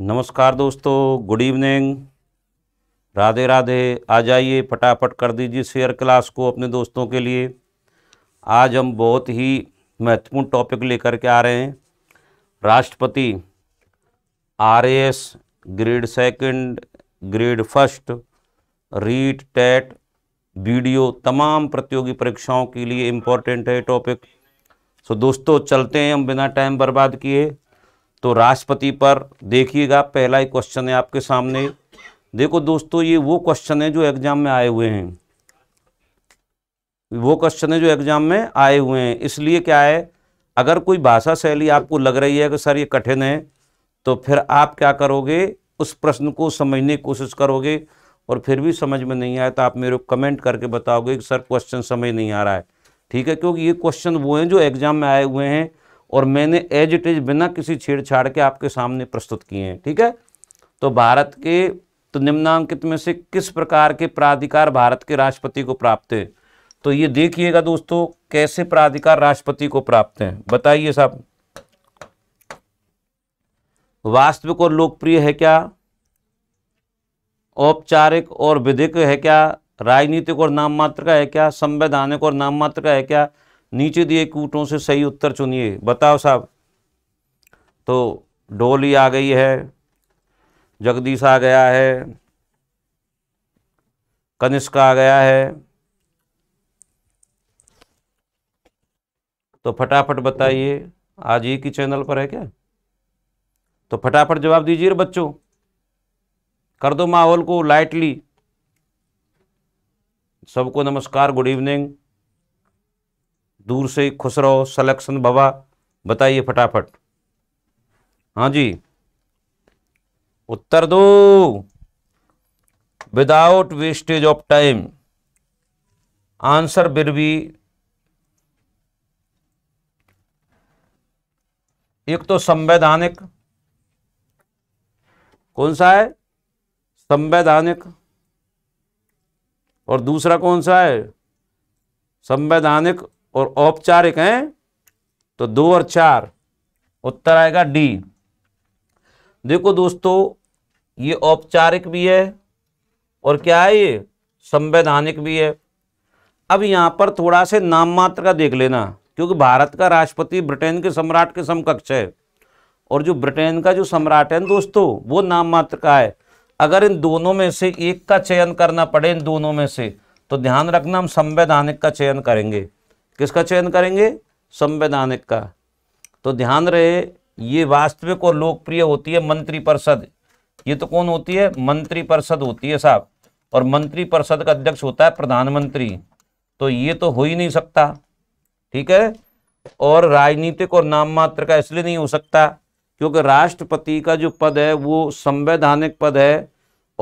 नमस्कार दोस्तों good evening Radhe Radhe आ जाइए फटाफट कर दीजिए शेयर क्लास को अपने दोस्तों के लिए आज हम बहुत ही महत्वपूर्ण टॉपिक लेकर के आ रहे हैं राष्ट्रपति R S grade second grade first REET TET video तमाम प्रतियोगी परीक्षाओं के लिए इम्पोर्टेंट है टॉपिक सो दोस्तों चलते हैं हम बिना टाइम बर्बाद किए तो राष्ट्रपति पर देखिएगा पहला ही क्वेश्चन है आपके सामने देखो दोस्तों ये वो क्वेश्चन है जो एग्ज़ाम में आए हुए हैं वो क्वेश्चन है जो एग्ज़ाम में आए हुए हैं इसलिए क्या है अगर कोई भाषा शैली आपको लग रही है कि सर ये कठिन है तो फिर आप क्या करोगे उस प्रश्न को समझने की कोशिश करोगे और फिर भी समझ में नहीं आया तो आप मेरे को कमेंट करके बताओगे कि सर क्वेश्चन समझ नहीं आ रहा है ठीक है क्योंकि ये क्वेश्चन वो हैं जो एग्ज़ाम में आए हुए हैं और मैंने एज इट इज़ बिना किसी छेड़छाड़ के आपके सामने प्रस्तुत किए हैं ठीक है तो भारत के तो निम्नांकित में से किस प्रकार के प्राधिकार भारत के राष्ट्रपति को प्राप्त है तो ये देखिएगा दोस्तों कैसे प्राधिकार राष्ट्रपति को प्राप्त हैं बताइए साहब वास्तविक और लोकप्रिय है क्या औपचारिक और विधिक है क्या राजनीतिक और नाम मात्र का है क्या संवैधानिक और नाम मात्र का है क्या नीचे दिए कूटों से सही उत्तर चुनिए बताओ साहब तो डोली आ गई है जगदीश आ गया है कनिष्क आ गया है तो फटाफट बताइए आज ये की चैनल पर है क्या तो फटाफट जवाब दीजिए रे बच्चों कर दो माहौल को लाइटली सबको नमस्कार गुड इवनिंग दूर से खुश रहो सलेक्शन बाबा बताइए फटाफट हाँ जी उत्तर दो without wastage of time answer बिर भी एक तो संवैधानिक कौन सा है संवैधानिक और दूसरा कौन सा है संवैधानिक और औपचारिक हैं तो दो और चार उत्तर आएगा डी देखो दोस्तों ये औपचारिक भी है और क्या है ये संवैधानिक भी है अब यहाँ पर थोड़ा से नाम मात्र का देख लेना क्योंकि भारत का राष्ट्रपति ब्रिटेन के सम्राट के समकक्ष है और जो ब्रिटेन का जो सम्राट है दोस्तों वो नाम मात्र का है अगर इन दोनों में से एक का चयन करना पड़े इन दोनों में से तो ध्यान रखना हम संवैधानिक का चयन करेंगे किसका चयन करेंगे संवैधानिक का तो ध्यान रहे ये वास्तविक और लोकप्रिय होती है मंत्रिपरिषद ये तो कौन होती है मंत्रिपरिषद होती है साहब और मंत्रिपरिषद का अध्यक्ष होता है प्रधानमंत्री तो ये तो हो ही नहीं सकता ठीक है और राजनीतिक और नाम मात्र का इसलिए नहीं हो सकता क्योंकि राष्ट्रपति का जो पद है वो संवैधानिक पद है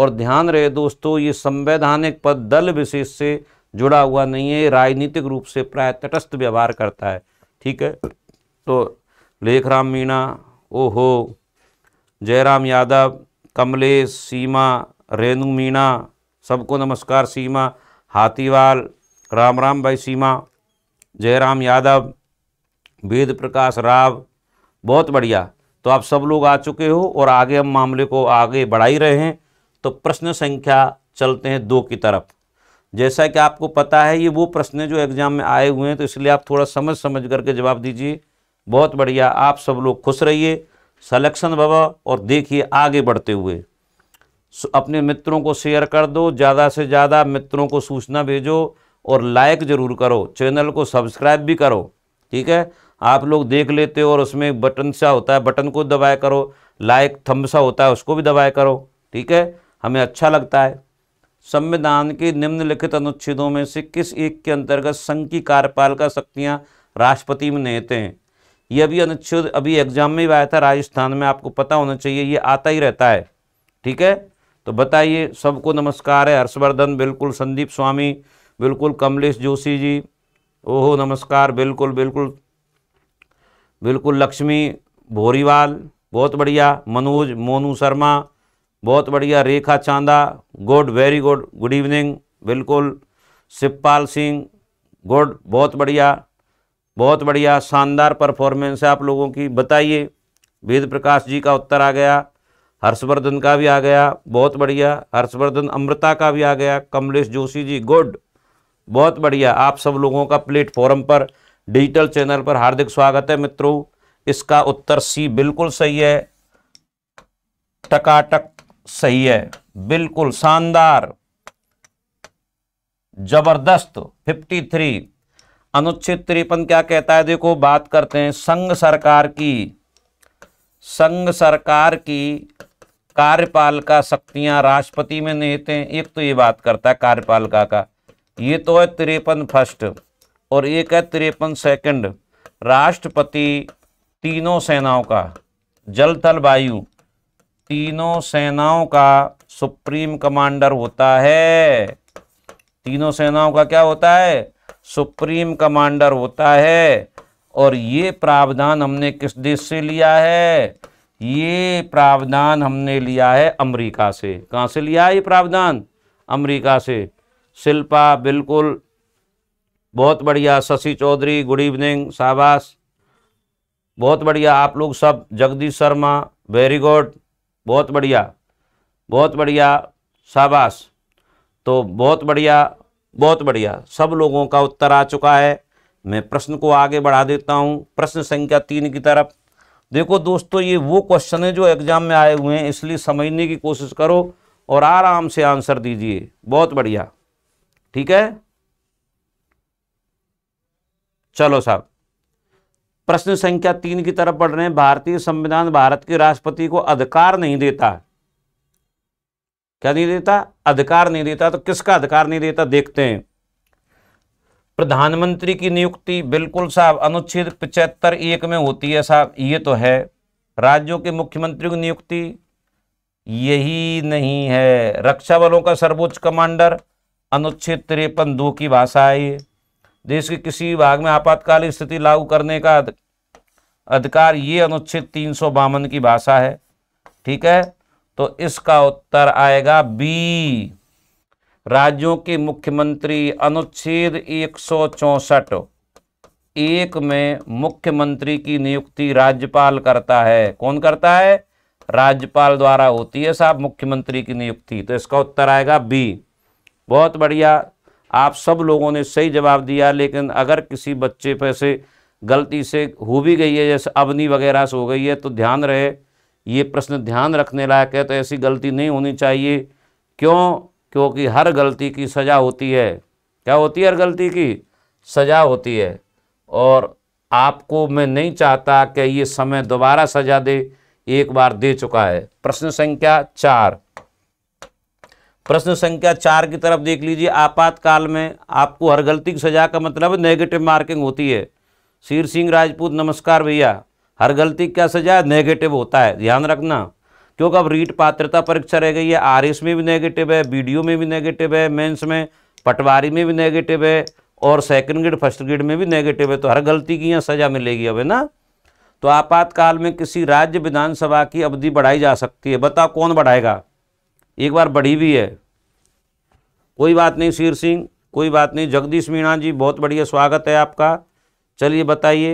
और ध्यान रहे दोस्तों ये संवैधानिक पद दल विशेष से जुड़ा हुआ नहीं है राजनीतिक रूप से प्राय तटस्थ व्यवहार करता है ठीक है तो लेखराम मीणा ओहो जयराम यादव कमलेश सीमा रेणु मीणा सबको नमस्कार सीमा हाथीवाल राम राम भाई सीमा जयराम यादव वेद प्रकाश राव बहुत बढ़िया तो आप सब लोग आ चुके हो और आगे हम मामले को आगे बढ़ा ही रहे हैं तो प्रश्न संख्या चलते हैं दो की तरफ जैसा कि आपको पता है ये वो प्रश्न जो एग्ज़ाम में आए हुए हैं तो इसलिए आप थोड़ा समझ समझ करके जवाब दीजिए बहुत बढ़िया आप सब लोग खुश रहिए सलेक्शन बाबा और देखिए आगे बढ़ते हुए अपने मित्रों को शेयर कर दो ज़्यादा से ज़्यादा मित्रों को सूचना भेजो और लाइक ज़रूर करो चैनल को सब्सक्राइब भी करो ठीक है आप लोग देख लेते हो और उसमें बटन सा होता है बटन को दबाया करो लाइक थम्ब सा होता है उसको भी दबाया करो ठीक है हमें अच्छा लगता है संविधान के निम्नलिखित अनुच्छेदों में से किस एक के अंतर्गत संघ की कार्यपालिका शक्तियाँ राष्ट्रपति में निहित हैं यह भी अनुच्छेद अभी एग्जाम में भी आया था राजस्थान में आपको पता होना चाहिए ये आता ही रहता है ठीक है तो बताइए सबको नमस्कार है हर्षवर्धन बिल्कुल संदीप स्वामी बिल्कुल कमलेश जोशी जी ओहो नमस्कार बिल्कुल बिल्कुल बिल्कुल लक्ष्मी भोरीवाल बहुत बढ़िया मनोज मोनू शर्मा बहुत बढ़िया Rekha Chanda good very good good evening बिल्कुल शिवपाल सिंह गुड बहुत बढ़िया बहुत बढ़िया शानदार परफॉर्मेंस है आप लोगों की बताइए वेद प्रकाश जी का उत्तर आ गया हर्षवर्धन का भी आ गया बहुत बढ़िया हर्षवर्धन अमृता का भी आ गया कमलेश जोशी जी गुड बहुत बढ़िया आप सब लोगों का प्लेटफॉर्म पर डिजिटल चैनल पर हार्दिक स्वागत है मित्रों इसका उत्तर सी बिल्कुल सही है टकाटक सही है बिल्कुल शानदार जबरदस्त 53 अनुच्छेद तिरपन क्या कहता है देखो बात करते हैं संघ सरकार की संघ सरकार की कार्यपालिका शक्तियां राष्ट्रपति में निहित हैं एक तो ये बात करता है कार्यपालिका का ये तो है तिरपन फर्स्ट और एक है तिरपन सेकंड राष्ट्रपति तीनों सेनाओं का जल थल वायु तीनों सेनाओं का सुप्रीम कमांडर होता है तीनों सेनाओं का क्या होता है सुप्रीम कमांडर होता है और ये प्रावधान हमने किस देश से लिया है ये प्रावधान हमने लिया है अमेरिका से कहाँ से लिया है ये प्रावधान अमेरिका से शिल्पा बिल्कुल बहुत बढ़िया शशि चौधरी गुड इवनिंग शाबाश बहुत बढ़िया आप लोग सब जगदीश शर्मा वेरी गुड बहुत बढ़िया बहुत बढ़िया शाबाश तो बहुत बढ़िया बहुत बढ़िया सब लोगों का उत्तर आ चुका है मैं प्रश्न को आगे बढ़ा देता हूँ प्रश्न संख्या तीन की तरफ देखो दोस्तों ये वो क्वेश्चन है जो एग्ज़ाम में आए हुए हैं इसलिए समझने की कोशिश करो और आराम से आंसर दीजिए बहुत बढ़िया ठीक है चलो साहब प्रश्न संख्या तीन की तरफ पढ़ रहे हैं भारतीय संविधान भारत के राष्ट्रपति को अधिकार नहीं देता क्या नहीं देता अधिकार नहीं देता तो किसका अधिकार नहीं देता देखते हैं प्रधानमंत्री की नियुक्ति बिल्कुल साहब अनुच्छेद पिछहत्तर एक में होती है साहब ये तो है राज्यों के मुख्यमंत्री की नियुक्ति यही नहीं है रक्षा बलों का सर्वोच्च कमांडर अनुच्छेद तिरपन दो की भाषा है देश के किसी भाग में आपातकालीन स्थिति लागू करने का अधिकार ये अनुच्छेद तीन सौ बावन की भाषा है ठीक है तो इसका उत्तर आएगा बी राज्यों के मुख्यमंत्री अनुच्छेद एक सौ चौसठ एक में मुख्यमंत्री की नियुक्ति राज्यपाल करता है कौन करता है राज्यपाल द्वारा होती है साहब मुख्यमंत्री की नियुक्ति तो इसका उत्तर आएगा बी बहुत बढ़िया आप सब लोगों ने सही जवाब दिया लेकिन अगर किसी बच्चे पर से गलती से हो भी गई है जैसे अवनी वगैरह से हो गई है तो ध्यान रहे ये प्रश्न ध्यान रखने लायक है तो ऐसी गलती नहीं होनी चाहिए क्यों क्योंकि हर गलती की सज़ा होती है क्या होती है हर गलती की सज़ा होती है और आपको मैं नहीं चाहता कि ये समय दोबारा सज़ा दे एक बार दे चुका है प्रश्न संख्या चार प्रश्न संख्या चार की तरफ देख लीजिए आपातकाल में आपको हर गलती की सजा का मतलब नेगेटिव मार्किंग होती है शीर सिंह राजपूत नमस्कार भैया हर गलती क्या सजा नेगेटिव होता है ध्यान रखना क्योंकि अब रीट पात्रता परीक्षा रह गई है आर में भी नेगेटिव है बी में भी नेगेटिव है मेन्स में पटवारी में भी नेगेटिव है और सेकंड ग्रेड फर्स्ट ग्रेड में भी नेगेटिव है तो हर गलती की यहाँ सज़ा मिलेगी अब है ना तो आपातकाल में किसी राज्य विधानसभा की अवधि बढ़ाई जा सकती है बताओ कौन बढ़ाएगा एक बार बढ़ी भी है कोई बात नहीं शीर सिंह कोई बात नहीं जगदीश मीणा जी बहुत बढ़िया स्वागत है आपका चलिए बताइए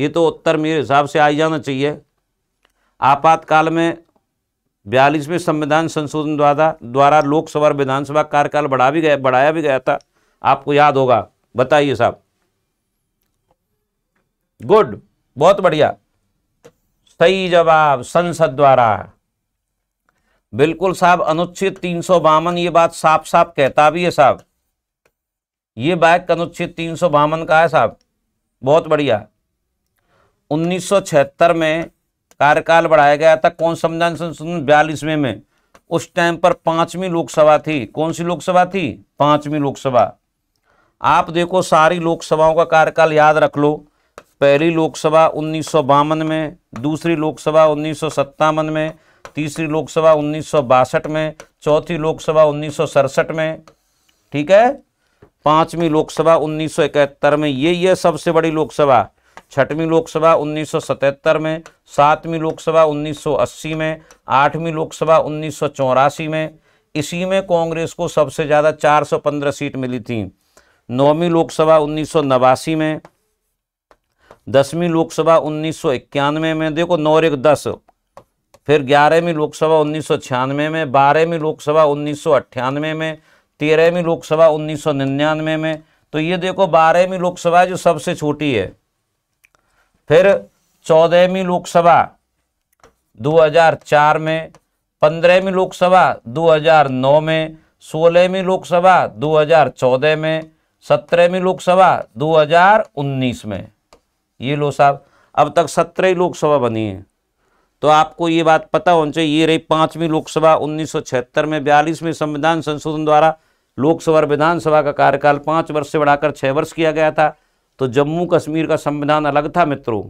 ये तो उत्तर मेरे हिसाब से आई जाना चाहिए आपातकाल में बयालीसवें संविधान संशोधन द्वारा द्वारा लोकसभा और विधानसभा कार्यकाल बढ़ा भी गया बढ़ाया भी गया था आपको याद होगा बताइए साहब गुड बहुत बढ़िया सही जवाब संसद द्वारा बिल्कुल साहब अनुच्छेद तीन सौ बावन ये बात साफ साफ कहता भी है साहब ये वाक्य अनुच्छेद तीन सौ बावन का है साहब बहुत बढ़िया 1976 में कार्यकाल बढ़ाया गया था कौन संविधान संशोधन बयालीसवें में उस टाइम पर पांचवी लोकसभा थी कौन सी लोकसभा थी पांचवी लोकसभा आप देखो सारी लोकसभाओं का कार्यकाल याद रख लो पहली लोकसभा उन्नीस में दूसरी लोकसभा उन्नीस में तीसरी लोकसभा उन्नीस में चौथी लोकसभा उन्नीस में ठीक है पांचवी लोकसभा उन्नीस में ये ये सबसे बड़ी लोकसभा छठवीं लोकसभा 1977 में सातवीं लोकसभा 1980 में आठवीं लोकसभा उन्नीस में इसी में कांग्रेस को सबसे ज़्यादा 415 सीट मिली थी नौवीं लोकसभा उन्नीस में दसवीं लोकसभा उन्नीस में देखो नौ एक दस फिर ग्यारहवीं लोकसभा उन्नीस में बारहवीं लोकसभा उन्नीस में तेरहवीं लोकसभा उन्नीस में तो ये देखो बारहवीं लोकसभा जो सबसे छोटी है फिर चौदहवीं लोकसभा 2004 में पंद्रहवीं लोकसभा 2009 में सोलहवीं लोकसभा 2014 में सत्रहवीं लोकसभा 2019 में ये लो साहब अब तक सत्रह लोकसभा बनी है तो आपको ये बात पता होनी चाहिए ये रही पाँचवीं लोकसभा 1976 में बयालीसवें संविधान संशोधन द्वारा लोकसभा और विधानसभा का कार्यकाल पाँच वर्ष से बढ़ाकर छः वर्ष किया गया था तो जम्मू कश्मीर का संविधान अलग था मित्रों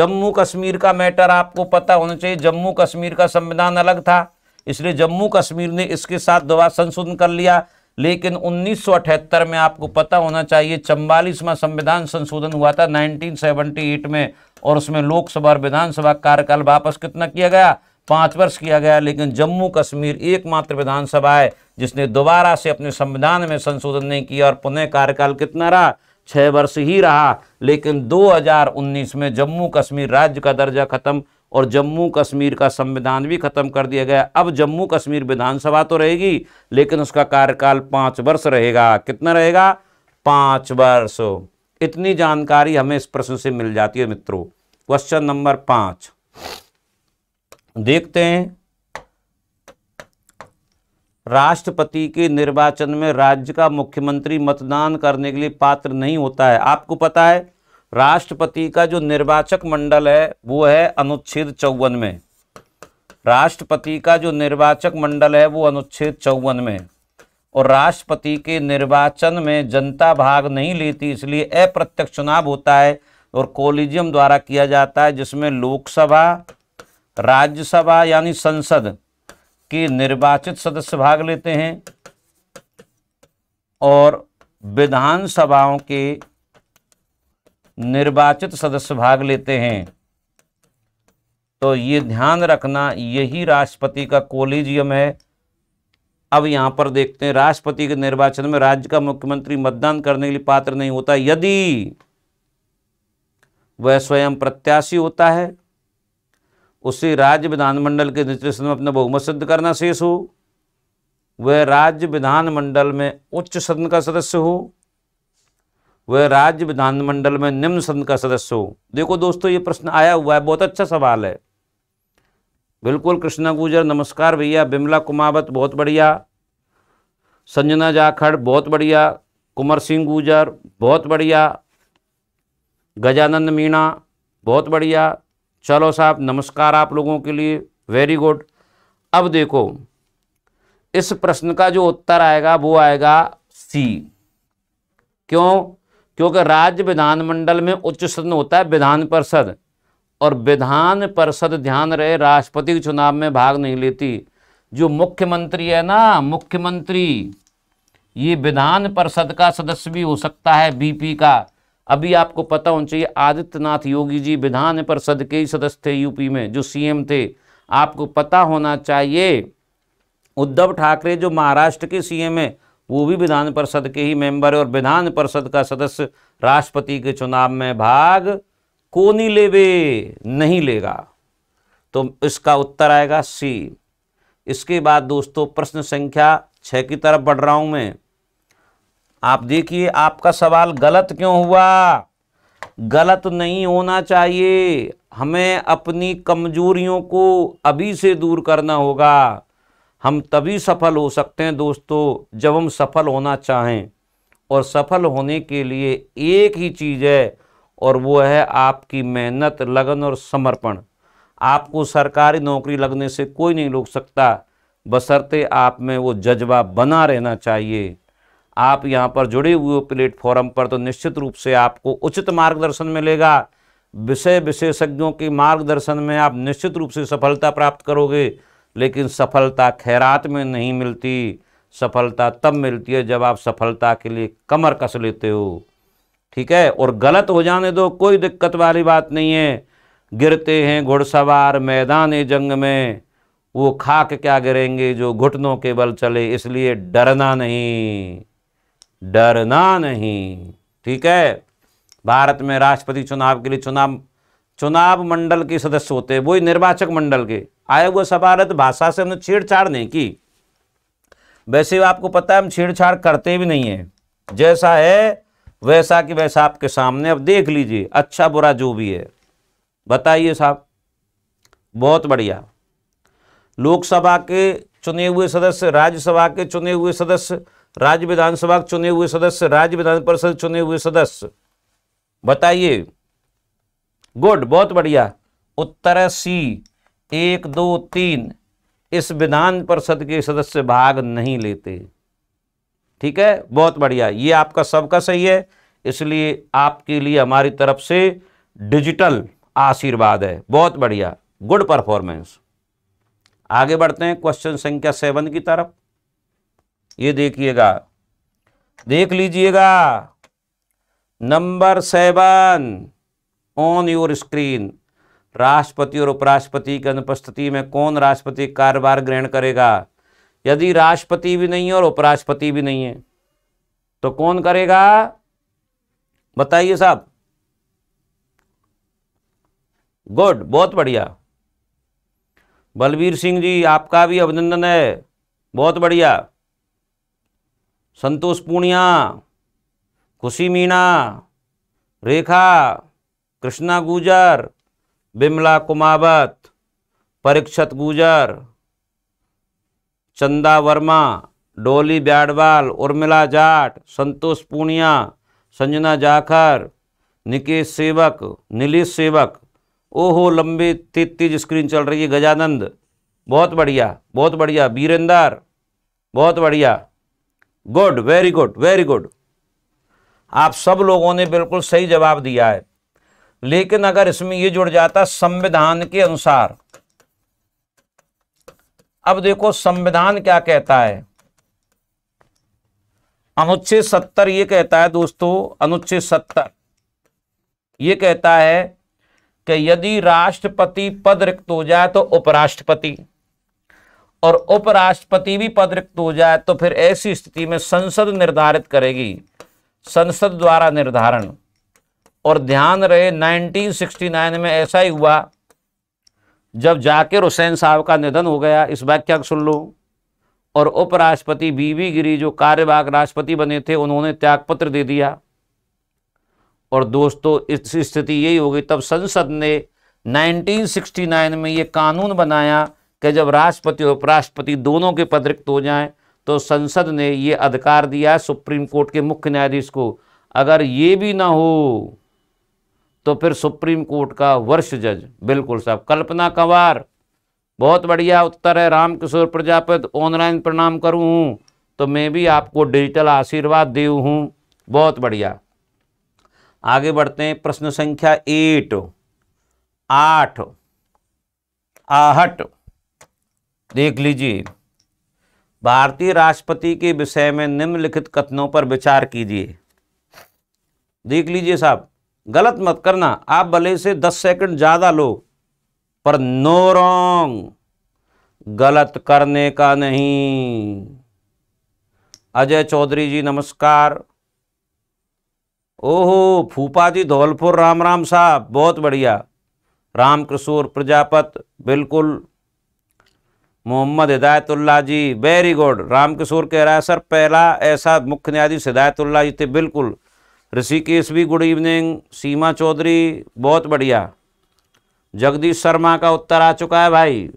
जम्मू कश्मीर का मैटर आपको पता होना चाहिए जम्मू कश्मीर का संविधान अलग था इसलिए जम्मू कश्मीर ने इसके साथ दोबारा संशोधन कर लिया लेकिन 1978 में आपको पता होना चाहिए चम्बालीसवा संविधान संशोधन हुआ था 1978 में और उसमें लोकसभा और विधानसभा कार्यकाल वापस कितना किया गया पाँच वर्ष किया गया लेकिन जम्मू कश्मीर एकमात्र विधानसभा है जिसने दोबारा से अपने संविधान में संशोधन नहीं किया और पुनः कार्यकाल कितना रहा छः वर्ष ही रहा लेकिन 2019 में जम्मू कश्मीर राज्य का दर्जा खत्म और जम्मू कश्मीर का संविधान भी खत्म कर दिया गया अब जम्मू कश्मीर विधानसभा तो रहेगी लेकिन उसका कार्यकाल पांच वर्ष रहेगा कितना रहेगा पांच वर्ष इतनी जानकारी हमें इस प्रश्न से मिल जाती है मित्रों क्वेश्चन नंबर पांच देखते हैं राष्ट्रपति के निर्वाचन में राज्य का मुख्यमंत्री मतदान करने के लिए पात्र नहीं होता है आपको पता है राष्ट्रपति का जो निर्वाचक मंडल है वो है अनुच्छेद चौवन में राष्ट्रपति का जो निर्वाचक मंडल है वो अनुच्छेद चौवन में और राष्ट्रपति के निर्वाचन में जनता भाग नहीं लेती इसलिए अप्रत्यक्ष चुनाव होता है और कोलिजियम द्वारा किया जाता है जिसमें लोकसभा राज्यसभा यानी संसद के निर्वाचित सदस्य भाग लेते हैं और विधानसभाओं के निर्वाचित सदस्य भाग लेते हैं तो ये ध्यान रखना यही राष्ट्रपति का कोलिजियम है अब यहां पर देखते हैं राष्ट्रपति के निर्वाचन में राज्य का मुख्यमंत्री मतदान करने के लिए पात्र नहीं होता यदि वह स्वयं प्रत्याशी होता है उसे राज्य विधानमंडल के निचले सदन में अपना बहुमत सिद्ध करना शेष हो वह राज्य विधानमंडल में उच्च सदन का सदस्य हो वह राज्य विधानमंडल में निम्न सदन का सदस्य हो देखो दोस्तों ये प्रश्न आया हुआ है बहुत अच्छा सवाल है बिल्कुल कृष्णा गुजर नमस्कार भैया बिमला कुमावत बहुत बढ़िया संजना जाखड़ बहुत बढ़िया कुंवर सिंह गुजर बहुत बढ़िया गजानंद मीणा बहुत बढ़िया चलो साहब नमस्कार आप लोगों के लिए वेरी गुड अब देखो इस प्रश्न का जो उत्तर आएगा वो आएगा सी क्यों क्योंकि राज्य विधानमंडल में उच्च सदन होता है विधान परिषद और विधान परिषद ध्यान रहे राष्ट्रपति के चुनाव में भाग नहीं लेती जो मुख्यमंत्री है ना मुख्यमंत्री ये विधान परिषद का सदस्य भी हो सकता है बीपी का अभी आपको पता होना चाहिए आदित्यनाथ योगी जी विधान परिषद के ही सदस्य थे यूपी में जो सीएम थे आपको पता होना चाहिए उद्धव ठाकरे जो महाराष्ट्र के सीएम है वो भी विधान परिषद के ही मेंबर है और विधान परिषद का सदस्य राष्ट्रपति के चुनाव में भाग को नहीं ले नहीं लेगा तो इसका उत्तर आएगा सी इसके बाद दोस्तों प्रश्न संख्या छः की तरफ बढ़ रहा हूँ मैं आप देखिए आपका सवाल गलत क्यों हुआ गलत नहीं होना चाहिए हमें अपनी कमजोरियों को अभी से दूर करना होगा हम तभी सफल हो सकते हैं दोस्तों जब हम सफल होना चाहें और सफल होने के लिए एक ही चीज़ है और वो है आपकी मेहनत लगन और समर्पण आपको सरकारी नौकरी लगने से कोई नहीं रोक सकता बसरते आप में वो जज्बा बना रहना चाहिए आप यहाँ पर जुड़े हुए प्लेटफॉर्म पर तो निश्चित रूप से आपको उचित मार्गदर्शन मिलेगा विषय विशेषज्ञों के मार्गदर्शन में आप निश्चित रूप से सफलता प्राप्त करोगे लेकिन सफलता खैरात में नहीं मिलती सफलता तब मिलती है जब आप सफलता के लिए कमर कस लेते हो ठीक है और गलत हो जाने दो कोई दिक्कत वाली बात नहीं है गिरते हैं घुड़सवार मैदान जंग में वो खाक क्या गिरेंगे जो घुटनों के बल चले इसलिए डरना नहीं डरना नहीं ठीक है भारत में राष्ट्रपति चुनाव के लिए चुनाव चुनाव मंडल के सदस्य होते हैं वही निर्वाचक मंडल के आयोग सभारत भाषा से हमने छेड़छाड़ नहीं की वैसे आपको पता है हम छेड़छाड़ करते भी नहीं है जैसा है वैसा कि वैसा आपके सामने अब देख लीजिए अच्छा बुरा जो भी है बताइए साहब बहुत बढ़िया लोकसभा के चुने हुए सदस्य राज्यसभा के चुने हुए सदस्य राज्य विधानसभा के चुने हुए सदस्य राज्य विधान परिषद चुने हुए सदस्य बताइए गुड बहुत बढ़िया उत्तर सी एक दो तीन इस विधान परिषद के सदस्य भाग नहीं लेते ठीक है बहुत बढ़िया ये आपका सबका सही है इसलिए आपके लिए हमारी तरफ से डिजिटल आशीर्वाद है बहुत बढ़िया गुड परफॉर्मेंस आगे बढ़ते हैं क्वेश्चन संख्या सेवन की तरफ ये देखिएगा देख लीजिएगा number seven on your screen राष्ट्रपति और उपराष्ट्रपति की अनुपस्थिति में कौन राष्ट्रपति कार्यभार ग्रहण करेगा यदि राष्ट्रपति भी नहीं है और उपराष्ट्रपति भी नहीं है तो कौन करेगा बताइए साहब गुड बहुत बढ़िया बलबीर सिंह जी आपका भी अभिनंदन है बहुत बढ़िया संतोष पूर्णिया खुशी मीणा रेखा कृष्णा गुजर बिमला कुमावत परीक्षत गुजर चंदा वर्मा डोली ब्याडवाल उर्मिला जाट संतोष पूनिया संजना जाखर निकेश सेवक नीलेश सेवक ओहो लंबी तेज तेज स्क्रीन चल रही है गजानंद बहुत बढ़िया बहुत बढ़िया बीरेंदर बहुत बढ़िया good very good very good आप सब लोगों ने बिल्कुल सही जवाब दिया है लेकिन अगर इसमें ये जुड़ जाता संविधान के अनुसार अब देखो संविधान क्या कहता है अनुच्छेद सत्तर ये कहता है दोस्तों अनुच्छेद सत्तर ये कहता है कि यदि राष्ट्रपति पद रिक्त हो जाए तो उपराष्ट्रपति और उपराष्ट्रपति भी पद रिक्त हो जाए तो फिर ऐसी स्थिति में संसद निर्धारित करेगी संसद द्वारा निर्धारण और ध्यान रहे 1969 में ऐसा ही हुआ जब जाकिर हुसैन साहब का निधन हो गया इस व्याख्या सुन लो और उपराष्ट्रपति बीबी गिरी जो कार्यवाहक राष्ट्रपति बने थे उन्होंने त्यागपत्र दे दिया और दोस्तों इस स्थिति यही हो गई तब संसद ने 1969 में ये कानून बनाया कि जब राष्ट्रपति और उपराष्ट्रपति दोनों के पद रिक्त हो जाएं तो संसद ने ये अधिकार दिया सुप्रीम कोर्ट के मुख्य न्यायाधीश को अगर ये भी ना हो तो फिर सुप्रीम कोर्ट का वर्ष जज बिल्कुल साहब कल्पना कंवार बहुत बढ़िया उत्तर है राम किशोर प्रजापत ऑनलाइन प्रणाम करूँ हूँ तो मैं भी आपको डिजिटल आशीर्वाद दे हूँ बहुत बढ़िया आगे बढ़ते हैं प्रश्न संख्या एट आठ आहट देख लीजिए भारतीय राष्ट्रपति के विषय में निम्नलिखित कथनों पर विचार कीजिए देख लीजिए साहब गलत मत करना आप भले से दस सेकंड ज़्यादा लो पर नो रॉन्ग गलत करने का नहीं अजय चौधरी जी नमस्कार ओहो फूपा जी धौलपुर राम राम साहब बहुत बढ़िया राम किशोर प्रजापत बिल्कुल मोहम्मद हिदायतुल्ला जी वेरी गुड राम किशोर कह रहा है सर पहला ऐसा मुख्य न्यायाधीश हिदायतुल्ला जी थे बिल्कुल ऋषिकेश भी गुड इवनिंग सीमा चौधरी बहुत बढ़िया जगदीश शर्मा का उत्तर आ चुका है भाई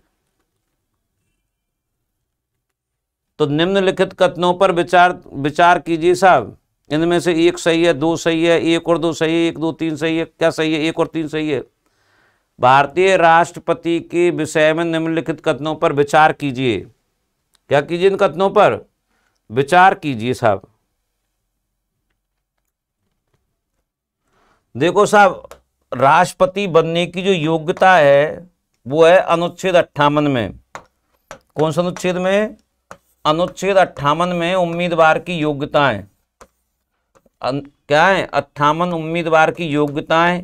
तो निम्नलिखित कथनों पर विचार विचार कीजिए साहब इनमें से एक सही है दो सही है एक और दो सही है एक दो तीन सही है क्या सही है एक और तीन सही है भारतीय राष्ट्रपति के विषय में निम्नलिखित कथनों पर विचार कीजिए क्या कीजिए इन कथनों पर विचार कीजिए साहब देखो साहब राष्ट्रपति बनने की जो योग्यता है वो है अनुच्छेद अट्ठावन में कौन सा अनुच्छेद में अनुच्छेद अट्ठावन में उम्मीदवार की योग्यताएं क्या है अट्ठावन उम्मीदवार की योग्यताएं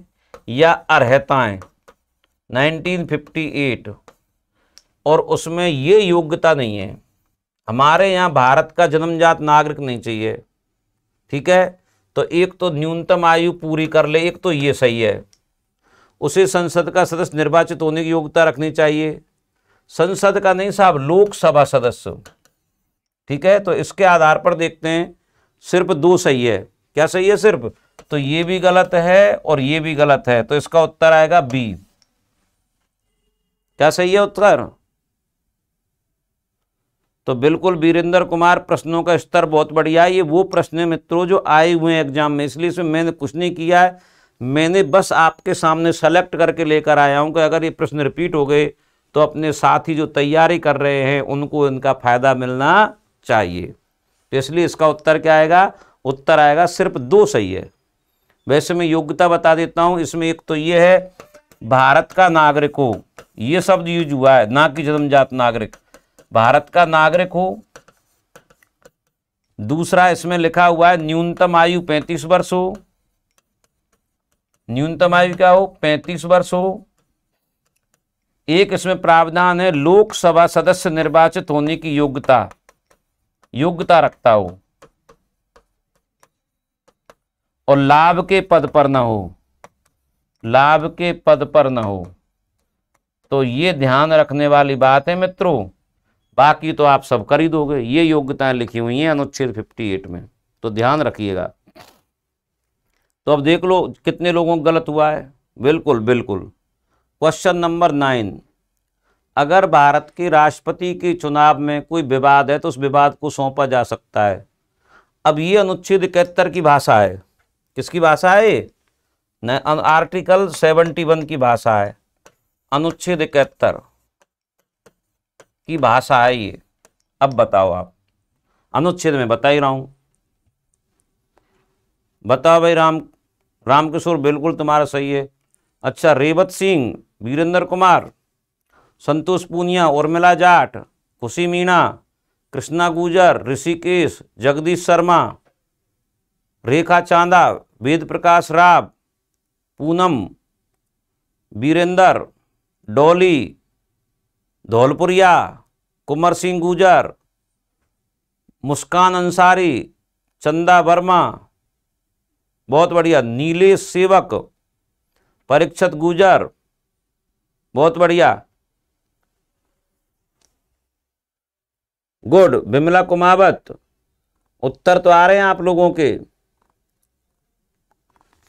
या अर्हताएं 1958 और उसमें ये योग्यता नहीं है हमारे यहाँ भारत का जन्मजात नागरिक नहीं चाहिए ठीक है तो एक तो न्यूनतम आयु पूरी कर ले एक तो ये सही है उसे संसद का सदस्य निर्वाचित होने की योग्यता रखनी चाहिए संसद का नहीं साहब लोकसभा सदस्य ठीक है तो इसके आधार पर देखते हैं सिर्फ दो सही है क्या सही है सिर्फ तो ये भी गलत है और ये भी गलत है तो इसका उत्तर आएगा बी क्या सही है उत्तर तो बिल्कुल वीरेंद्र कुमार प्रश्नों का स्तर बहुत बढ़िया है ये वो प्रश्न है मित्रों जो आए हुए हैं एग्जाम में इसलिए इसमें मैंने कुछ नहीं किया है मैंने बस आपके सामने सेलेक्ट करके लेकर आया हूँ कि अगर ये प्रश्न रिपीट हो गए तो अपने साथी जो तैयारी कर रहे हैं उनको इनका फ़ायदा मिलना चाहिए तो इसलिए इसका उत्तर क्या आएगा उत्तर आएगा सिर्फ दो सही है वैसे मैं योग्यता बता देता हूँ इसमें एक तो ये है भारत का नागरिक हो ये शब्द यूज हुआ है ना कि जन्मजात नागरिक भारत का नागरिक हो दूसरा इसमें लिखा हुआ है न्यूनतम आयु पैंतीस वर्ष हो न्यूनतम आयु क्या हो पैंतीस वर्ष हो एक इसमें प्रावधान है लोकसभा सदस्य निर्वाचित होने की योग्यता योग्यता रखता हो और लाभ के पद पर ना हो लाभ के पद पर ना हो तो ये ध्यान रखने वाली बात है मित्रों बाकी तो आप सब कर ही दोगे ये योग्यताएं लिखी हुई हैं अनुच्छेद 58 में तो ध्यान रखिएगा तो अब देख लो कितने लोगों को गलत हुआ है बिल्कुल बिल्कुल क्वेश्चन नंबर नाइन अगर भारत के राष्ट्रपति के चुनाव में कोई विवाद है तो उस विवाद को सौंपा जा सकता है अब ये अनुच्छेद इकहत्तर की भाषा है किसकी भाषा है ये आर्टिकल सेवेंटी वन की भाषा है अनुच्छेद इकहत्तर की भाषा है ये अब बताओ आप अनुच्छेद में बता ही रहा हूँ बताओ भाई राम रामकिशोर बिल्कुल तुम्हारा सही है अच्छा रेवत सिंह वीरेंद्र कुमार संतोष पूनिया उर्मिला जाट खुशी मीणा कृष्णा गुजर ऋषिकेश जगदीश शर्मा रेखा चांदा वेद प्रकाश राव पूनम वीरेंद्र डोली धौलपुरिया कुंवर सिंह गुजर मुस्कान अंसारी चंदा वर्मा बहुत बढ़िया नीलेश सेवक परीक्षत गुजर बहुत बढ़िया गुड बिमला कुमावत उत्तर तो आ रहे हैं आप लोगों के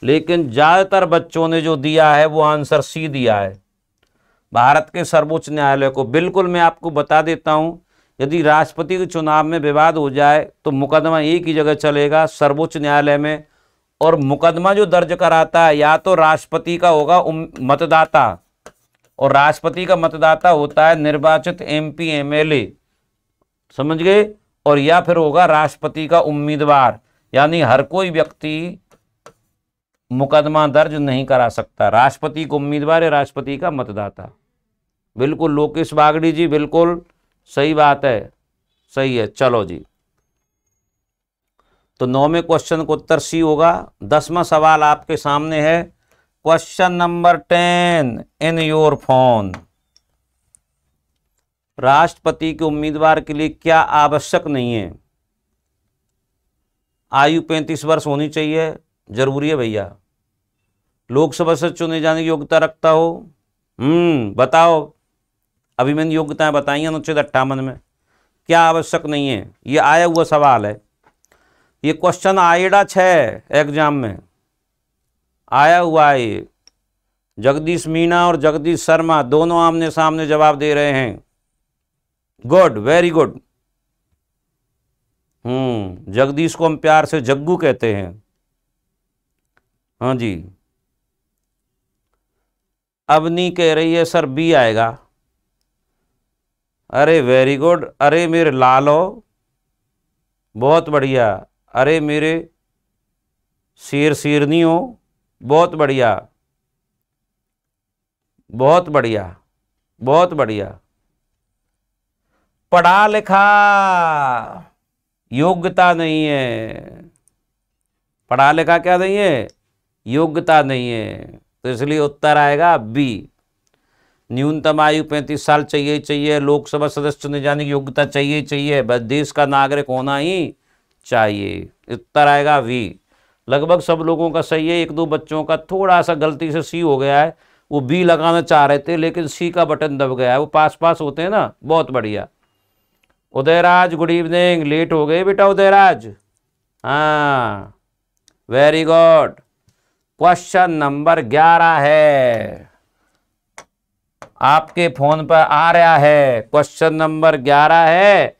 लेकिन ज़्यादातर बच्चों ने जो दिया है वो आंसर सी दिया है भारत के सर्वोच्च न्यायालय को बिल्कुल मैं आपको बता देता हूँ यदि राष्ट्रपति के चुनाव में विवाद हो जाए तो मुकदमा एक ही जगह चलेगा सर्वोच्च न्यायालय में और मुकदमा जो दर्ज कराता है या तो राष्ट्रपति का होगा मतदाता और राष्ट्रपति का मतदाता होता है निर्वाचित एमपी एमएलए समझ गए और या फिर होगा राष्ट्रपति का उम्मीदवार यानी हर कोई व्यक्ति मुकदमा दर्ज नहीं करा सकता राष्ट्रपति को उम्मीदवार है राष्ट्रपति का मतदाता बिल्कुल लोकेश बागड़ी जी बिल्कुल सही बात है सही है चलो जी तो नौवें क्वेश्चन का उत्तर सी होगा दसवा सवाल आपके सामने है question number ten in your phone राष्ट्रपति के उम्मीदवार के लिए क्या आवश्यक नहीं है आयु पैंतीस वर्ष होनी चाहिए जरूरी है भैया लोकसभा से चुने जाने की योग्यता रखता हो हम्म बताओ अभी मैंने योग्यताएं बताई हैं अनुच्छेद अट्ठावन में क्या आवश्यक नहीं है ये आया हुआ सवाल है ये क्वेश्चन आएडा छ एग्जाम में आया हुआ है ये जगदीश मीणा और जगदीश शर्मा दोनों आमने सामने जवाब दे रहे हैं good very good hmm Jagdish को हम प्यार से जग्गू कहते हैं हाँ जी अवनी कह रही है सर बी आएगा अरे वेरी गुड अरे मेरे लालो बहुत बढ़िया अरे मेरे शेर शेरनी हो बहुत बढ़िया बहुत बढ़िया बहुत बढ़िया पढ़ा लिखा योग्यता नहीं है पढ़ा लिखा क्या नहीं है योग्यता नहीं है तो इसलिए उत्तर आएगा बी न्यूनतम आयु पैंतीस साल चाहिए ही चाहिए लोकसभा सदस्य चुने जाने की योग्यता चाहिए ही चाहिए बस देश का नागरिक होना ही चाहिए उत्तर आएगा वी लगभग सब लोगों का सही है एक दो बच्चों का थोड़ा सा गलती से सी हो गया है वो बी लगाना चाह रहे थे लेकिन सी का बटन दब गया है वो पास पास होते हैं ना बहुत बढ़िया उदयराज गुड इवनिंग लेट हो गए बेटा उदयराज हाँ वेरी गुड क्वेश्चन नंबर ग्यारह है आपके फोन पर आ रहा है क्वेश्चन नंबर ग्यारह है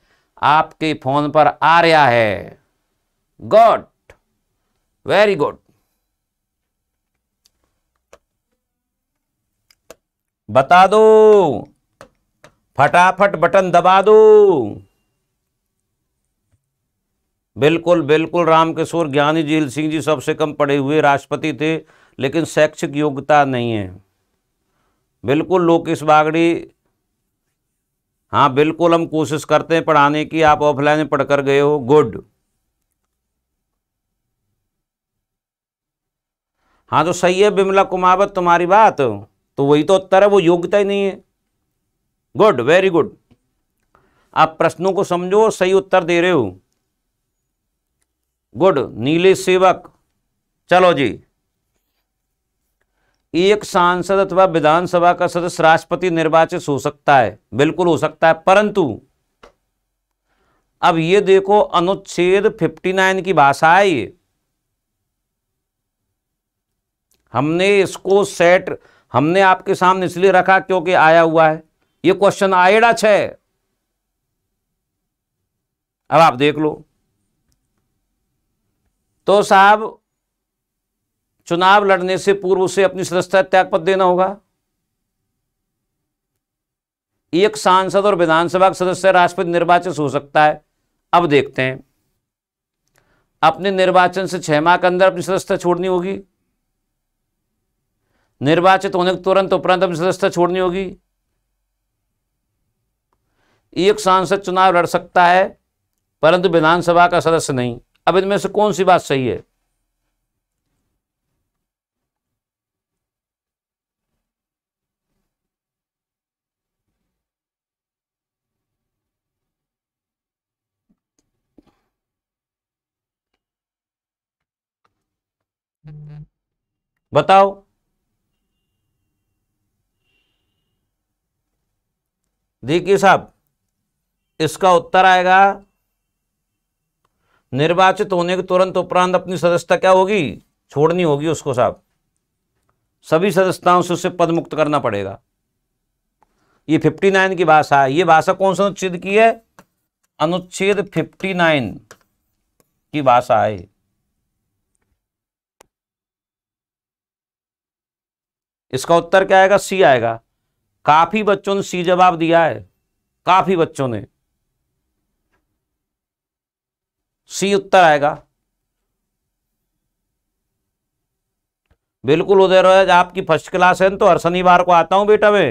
आपके फोन पर आ रहा है गुड वेरी गुड बता दो फटाफट बटन दबा दो बिल्कुल बिल्कुल राम किशोर ज्ञानी जील सिंह जी सबसे कम पढ़े हुए राष्ट्रपति थे लेकिन शैक्षिक योग्यता नहीं है बिल्कुल लोकेश बागड़ी हाँ बिल्कुल हम कोशिश करते हैं पढ़ाने की आप ऑफलाइन पढ़कर गए हो गुड हाँ तो सही है बिमला कुमावत तुम्हारी बात तो वही तो उत्तर है वो योग्यता ही नहीं है गुड वेरी गुड आप प्रश्नों को समझो सही उत्तर दे रहे हो गुड नीले सेवक चलो जी एक सांसद अथवा विधानसभा का सदस्य राष्ट्रपति निर्वाचित हो सकता है बिल्कुल हो सकता है परंतु अब ये देखो अनुच्छेद 59 की भाषा है ये हमने इसको सेट हमने आपके सामने इसलिए रखा क्योंकि आया हुआ है ये क्वेश्चन आएड़ा छ अब आप देख लो तो साहब चुनाव लड़ने से पूर्व उसे अपनी सदस्यता त्यागपत देना होगा एक सांसद और विधानसभा का सदस्य राष्ट्रपति निर्वाचित हो सकता है अब देखते हैं अपने निर्वाचन से छह माह के अंदर अपनी सदस्यता छोड़नी होगी निर्वाचित होने के तुरंत उपरांत अपनी सदस्यता छोड़नी होगी एक सांसद चुनाव लड़ सकता है परंतु विधानसभा का सदस्य नहीं अब इनमें से कौन सी बात सही है बताओ देखिए साहब इसका उत्तर आएगा निर्वाचित होने के तुरंत उपरांत अपनी सदस्यता क्या होगी छोड़नी होगी उसको साहब सभी सदस्यताओं से उसे पद मुक्त करना पड़ेगा ये 59 की भाषा है ये भाषा कौन सा अनुच्छेद की है अनुच्छेद 59 की भाषा है इसका उत्तर क्या आएगा सी आएगा काफी बच्चों ने सी जवाब दिया है काफी बच्चों ने सी उत्तर आएगा बिल्कुल उधर आपकी फर्स्ट क्लास है तो हर शनिवार को आता हूं बेटा मैं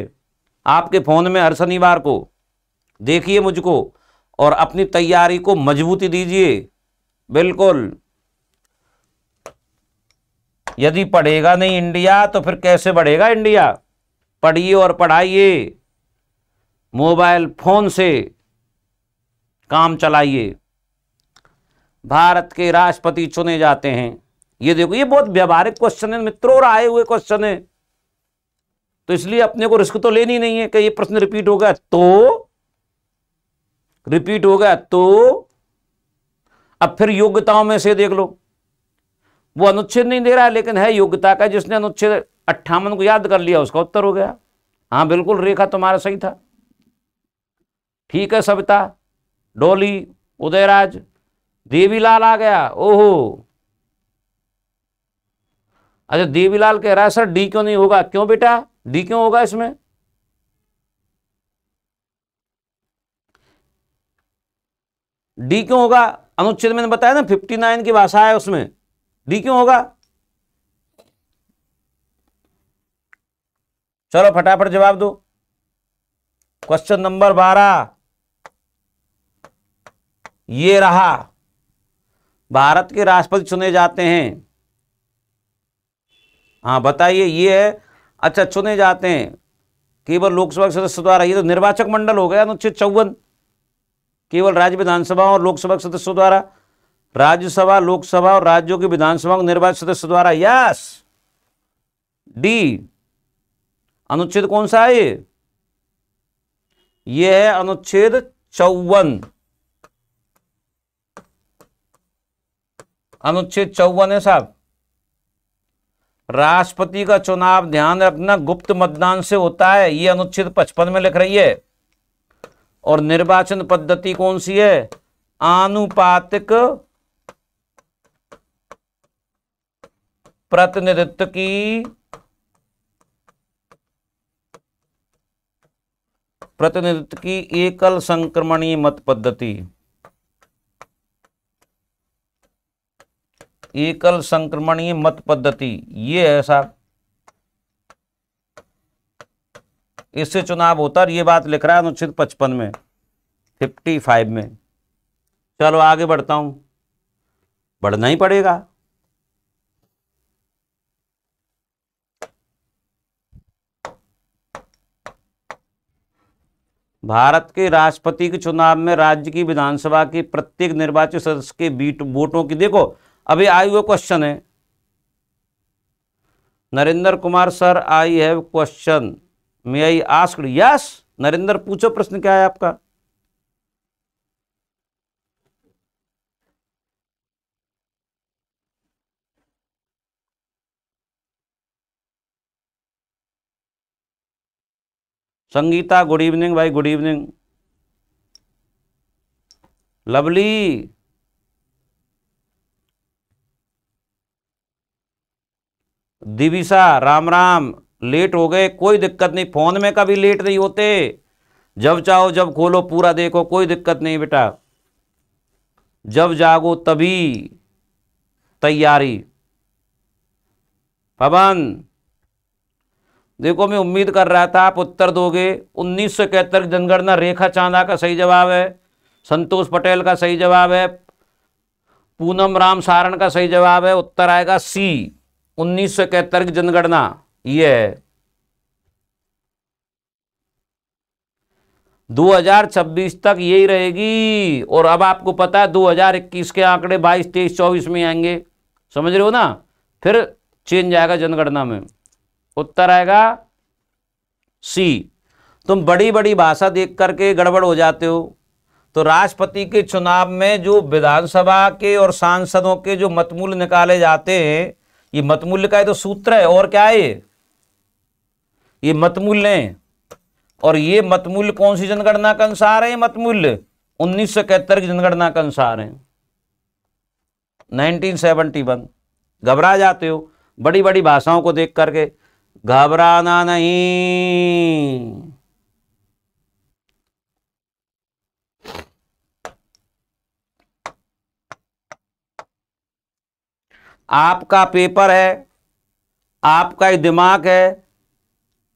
आपके फ़ोन में हर शनिवार को देखिए मुझको और अपनी तैयारी को मजबूती दीजिए बिल्कुल यदि पढ़ेगा नहीं इंडिया तो फिर कैसे बढ़ेगा इंडिया पढ़िए और पढ़ाइए मोबाइल फ़ोन से काम चलाइए भारत के राष्ट्रपति चुने जाते हैं ये देखो ये बहुत व्यवहारिक क्वेश्चन है मित्रों और आए हुए क्वेश्चन है तो इसलिए अपने को रिस्क तो लेनी नहीं है कि ये प्रश्न रिपीट होगा तो रिपीट होगा तो अब फिर योग्यताओं में से देख लो वो अनुच्छेद नहीं दे रहा है लेकिन है योग्यता का जिसने अनुच्छेद अट्ठावन को याद कर लिया उसका उत्तर हो गया हाँ बिल्कुल रेखा तुम्हारा सही था ठीक है सविता डोली उदयराज देवीलाल आ गया ओहो अच्छा देवीलाल कह रहा है सर डी क्यों नहीं होगा क्यों बेटा डी क्यों होगा इसमें डी क्यों होगा अनुच्छेद मैंने बताया ना फिफ्टी नाइन की भाषा है उसमें डी क्यों होगा चलो फटाफट जवाब दो क्वेश्चन नंबर बारह ये रहा भारत के राष्ट्रपति चुने जाते हैं हाँ बताइए ये है अच्छा चुने जाते हैं केवल लोकसभा के सदस्य द्वारा ये तो निर्वाचक मंडल हो गया अनुच्छेद चौवन केवल राज्य विधानसभा और लोकसभा के सदस्यों द्वारा राज्यसभा लोकसभा और राज्यों की विधानसभा निर्वाचित सदस्य द्वारा यस डी अनुच्छेद कौन सा है ये ये है अनुच्छेद चौवन अनुच्छेद चौवन है साहब राष्ट्रपति का चुनाव ध्यान रखना गुप्त मतदान से होता है ये अनुच्छेद पचपन में लिख रही है और निर्वाचन पद्धति कौन सी है आनुपातिक प्रतिनिधित्व की प्रतिनिधित्व की एकल संक्रमणीय मत पद्धति एकल संक्रमणीय मत पद्धति ये है साहब इससे चुनाव होता और ये बात लिख रहा है अनुच्छेद पचपन में फिफ्टी फाइव में चलो आगे बढ़ता हूं बढ़ना ही पड़ेगा भारत के राष्ट्रपति के चुनाव में राज्य की विधानसभा के प्रत्येक निर्वाचित सदस्य के बीट वोटों की देखो अभी आई वो क्वेश्चन है Narendra Kumar sir I have question may I ask yes Narendra पूछो प्रश्न क्या है आपका संगीता गुड इवनिंग भाई good evening Lovely Divisha Ram Ram late हो गए कोई दिक्कत नहीं फ़ोन में कभी लेट नहीं होते जब चाहो जब खोलो पूरा देखो कोई दिक्कत नहीं बेटा जब जागो तभी तैयारी पवन देखो मैं उम्मीद कर रहा था आप उत्तर दोगे उन्नीस सौ इकहत्तर की जनगणना रेखा चांदा का सही जवाब है संतोष पटेल का सही जवाब है पूनम राम सारण का सही जवाब है उत्तर आएगा सी उन्नीस सौ इकहत्तर की जनगणना ये है 2026 तक यही रहेगी और अब आपको पता है 2021 के आंकड़े 22, 23, 24 में आएंगे समझ रहे हो ना फिर चेंज आएगा जनगणना में उत्तर आएगा सी तुम बड़ी बड़ी भाषा देख करके गड़बड़ हो जाते हो तो राष्ट्रपति के चुनाव में जो विधानसभा के और सांसदों के जो मतमूल निकाले जाते हैं ये मतमूल्य का है तो सूत्र है और क्या है ये मतमूल्य है और ये मतमूल्य कौन सी जनगणना का अनुसार है मतमूल्य उन्नीस सौ इकहत्तर की जनगणना का अनुसार है 1971 घबरा जाते हो बड़ी बड़ी भाषाओं को देख करके घबराना नहीं आपका पेपर है आपका ही दिमाग है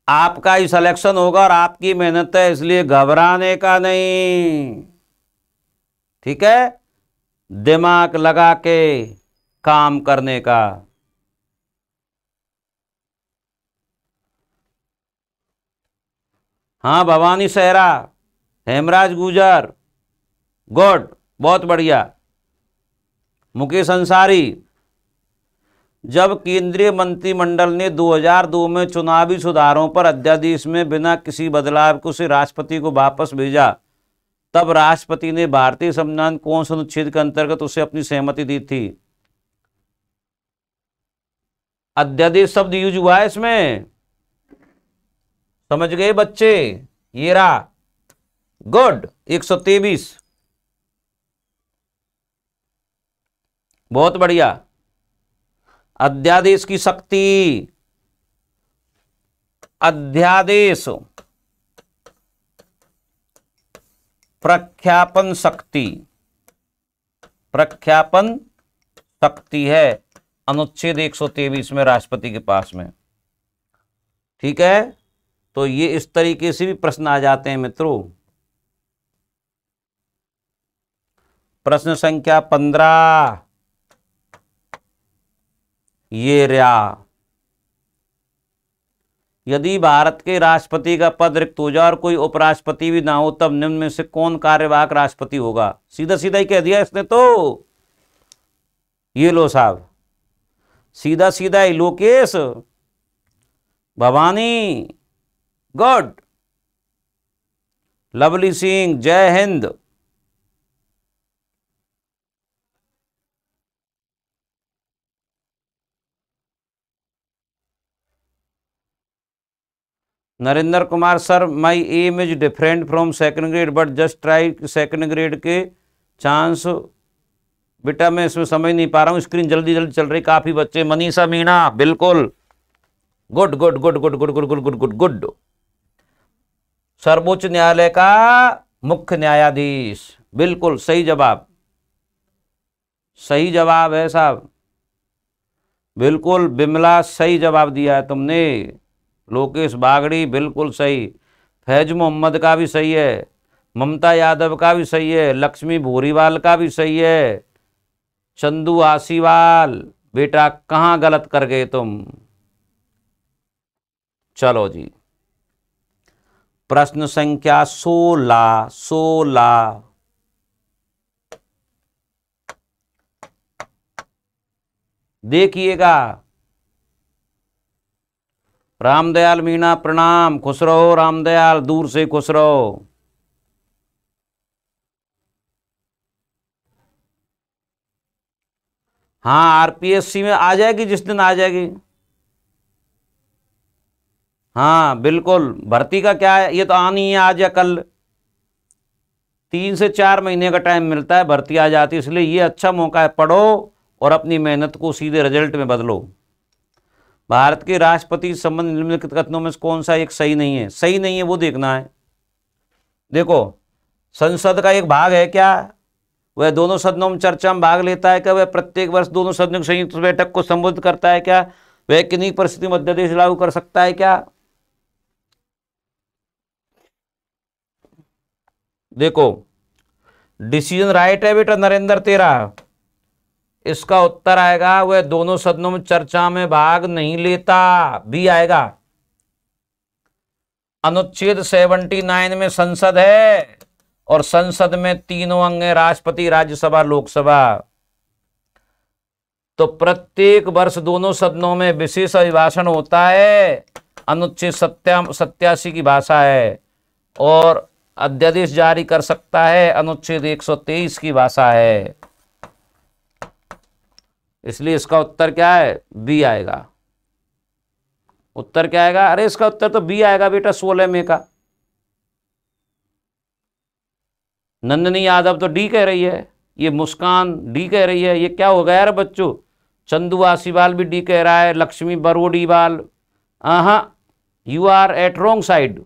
आपका ही सिलेक्शन होगा और आपकी मेहनत है इसलिए घबराने का नहीं ठीक है दिमाग लगा के काम करने का हाँ भवानी सहरा हेमराज गुजर गुड बहुत बढ़िया मुकेश अंसारी जब केंद्रीय मंत्रिमंडल ने 2002 में चुनावी सुधारों पर अध्यादेश में बिना किसी बदलाव को से राष्ट्रपति को वापस भेजा तब राष्ट्रपति ने भारतीय संविधान कौन से अनुच्छेद के अंतर्गत उसे अपनी सहमति दी थी अध्यादेश शब्द यूज हुआ है इसमें समझ गए बच्चे ये रहा गुड एक बहुत बढ़िया अध्यादेश की शक्ति अध्यादेश प्रख्यापन शक्ति प्रख्यापन शक्ति है अनुच्छेद एक सौ में राष्ट्रपति के पास में ठीक है तो ये इस तरीके से भी प्रश्न आ जाते हैं मित्रों प्रश्न संख्या पंद्रह ये रहा यदि भारत के राष्ट्रपति का पद रिक्त हो जाए और कोई उपराष्ट्रपति भी ना हो तब निम्न में से कौन कार्यवाहक राष्ट्रपति होगा सीधा सीधा ही कह दिया इसने तो ये लो साहब सीधा सीधा ही लोकेश भवानी गॉड लवली सिंह जय हिंद Narendra Kumar sir my aim is different from second grade but just try second grade के चांस बेटा मैं इसमें समझ नहीं पा रहा हूँ स्क्रीन जल्दी जल्दी चल रही काफ़ी बच्चे मनीषा मीणा बिल्कुल good good good good good good good good good good सर्वोच्च न्यायालय का मुख्य न्यायाधीश बिल्कुल सही जवाब सही जवाब है साहब बिल्कुल बिमला सही जवाब दिया है तुमने लोकेश बागड़ी बिल्कुल सही फैज मोहम्मद का भी सही है ममता यादव का भी सही है लक्ष्मी भूरीवाल का भी सही है चंदू आसीवाल बेटा कहाँ गलत कर गए तुम चलो जी प्रश्न संख्या सोला सोला देखिएगा रामदयाल मीणा प्रणाम खुश रहो रामदयाल दूर से खुश रहो हाँ आरपीएससी में आ जाएगी जिस दिन आ जाएगी हाँ बिल्कुल भर्ती का क्या है ये तो आनी है आज या कल तीन से चार महीने का टाइम मिलता है भर्ती आ जाती है इसलिए ये अच्छा मौका है पढ़ो और अपनी मेहनत को सीधे रिजल्ट में बदलो भारत के राष्ट्रपति संबंध निम्नलिखित कथनों में कौन सा एक सही नहीं है सही नहीं है वो देखना है देखो संसद का एक भाग है क्या वह दोनों सदनों में चर्चा में भाग लेता है क्या वह प्रत्येक वर्ष दोनों सदनों की संयुक्त बैठक को संबोधित करता है क्या वह किन्हीं परिस्थिति में अध्यादेश लागू कर सकता है क्या देखो डिसीजन राइट है बेटा नरेंद्र तेरा इसका उत्तर आएगा वह दोनों सदनों में चर्चा में भाग नहीं लेता भी आएगा अनुच्छेद 79 में संसद है और संसद में तीनों अंग है राष्ट्रपति राज्यसभा लोकसभा तो प्रत्येक वर्ष दोनों सदनों में विशेष अभिभाषण होता है अनुच्छेद सत्या सत्यासी की भाषा है और अध्यादेश जारी कर सकता है अनुच्छेद 123 की भाषा है इसलिए इसका उत्तर क्या है बी आएगा उत्तर क्या आएगा अरे इसका उत्तर तो बी आएगा बेटा सोलह में का नंदनी यादव तो डी कह रही है ये मुस्कान डी कह रही है ये क्या हो गया यार बच्चों चंदू आसीवाल भी डी कह रहा है लक्ष्मी बरोडीवाल हाँ you are at wrong side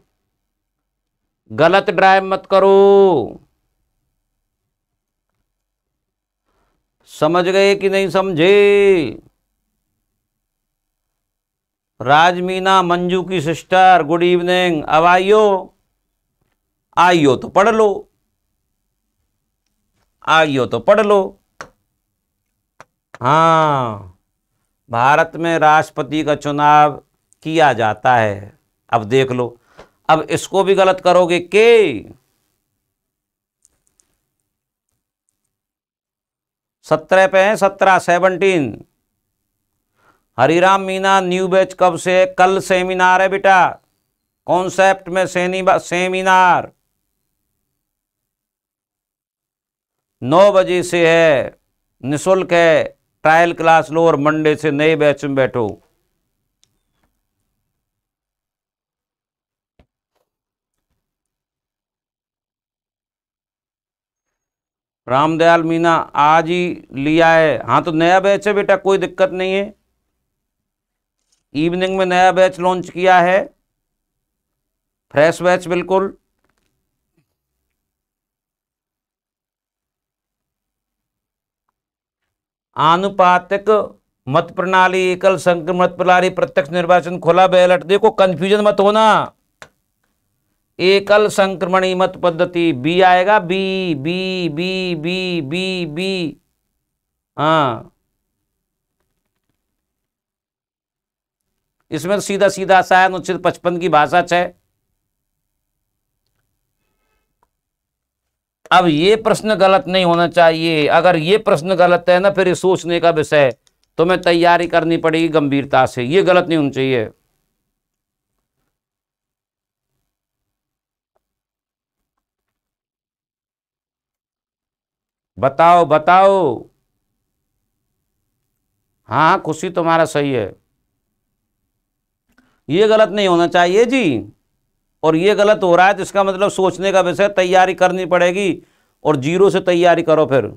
गलत ड्राइव मत करो समझ गए कि नहीं समझे राजमीना मंजू की सिस्टर गुड इवनिंग अब आइयो आइयो तो पढ़ लो आइयो तो पढ़ लो हाँ भारत में राष्ट्रपति का चुनाव किया जाता है अब देख लो अब इसको भी गलत करोगे के सत्रह पे हैं सत्रह seventeen Hariram Meena new batch कब से कल सेमिनार है बेटा कॉन्सेप्ट में सेमिनार नौ बजे से है निशुल्क है ट्रायल क्लास लो और मंडे से नए बैच में बैठो रामदयाल मीना आज ही लिया है हाँ तो नया बैच है बेटा कोई दिक्कत नहीं है इवनिंग में नया बैच लॉन्च किया है फ्रेश बैच बिल्कुल आनुपातिक मत प्रणाली एकल संक्रमण प्रणाली प्रत्यक्ष निर्वाचन खुला बैलट देखो कंफ्यूजन मत होना एकल संक्रमणी मत पद्धति बी आएगा B B B B B B हाँ इसमें सीधा सीधा है अनुच्छेद पचपन की भाषा छ अब ये प्रश्न गलत नहीं होना चाहिए अगर ये प्रश्न गलत है ना फिर सोचने का विषय तो मैं तैयारी करनी पड़ेगी गंभीरता से ये गलत नहीं होना चाहिए बताओ बताओ हाँ खुशी तुम्हारा सही है ये गलत नहीं होना चाहिए जी और ये गलत हो रहा है तो इसका मतलब सोचने का विषय तैयारी करनी पड़ेगी और जीरो से तैयारी करो फिर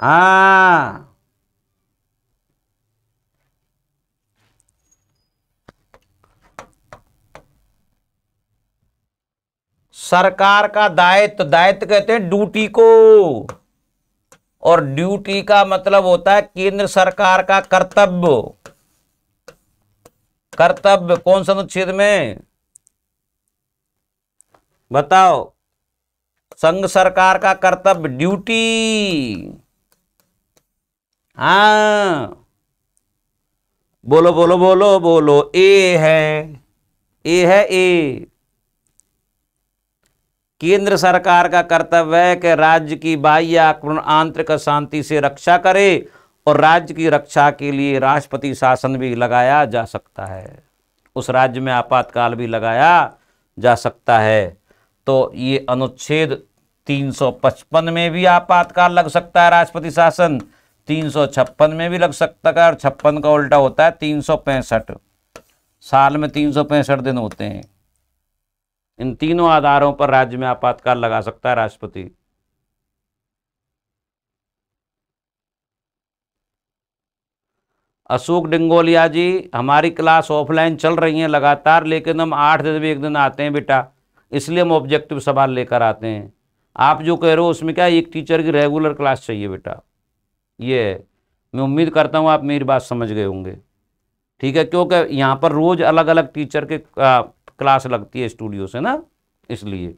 हाँ सरकार का दायित्व दायित्व कहते हैं ड्यूटी को और ड्यूटी का मतलब होता है केंद्र सरकार का कर्तव्य कर्तव्य कौन सा अनुच्छेद में बताओ संघ सरकार का कर्तव्य ड्यूटी हा बोलो बोलो बोलो बोलो ए है ए है ए केंद्र सरकार का कर्तव्य है कि राज्य की बाह्य आक्रमण आंतरिक शांति से रक्षा करे और राज्य की रक्षा के लिए राष्ट्रपति शासन भी लगाया जा सकता है उस राज्य में आपातकाल भी लगाया जा सकता है तो ये अनुच्छेद 355 में भी आपातकाल लग सकता है राष्ट्रपति शासन 356 में भी लग सकता है और छप्पन का उल्टा होता है तीन साल में तीन दिन होते हैं इन तीनों आधारों पर राज्य में आपातकाल लगा सकता है राष्ट्रपति अशोक डिंगोलिया जी हमारी क्लास ऑफलाइन चल रही है लगातार लेकिन हम आठ दिन भी एक दिन आते हैं बेटा इसलिए हम ऑब्जेक्टिव सवाल लेकर आते हैं आप जो कह रहे हो उसमें क्या एक टीचर की रेगुलर क्लास चाहिए बेटा ये है मैं उम्मीद करता हूँ आप मेरी बात समझ गए होंगे ठीक है क्योंकि यहाँ पर रोज़ अलग अलग टीचर के क्लास लगती है स्टूडियो से ना इसलिए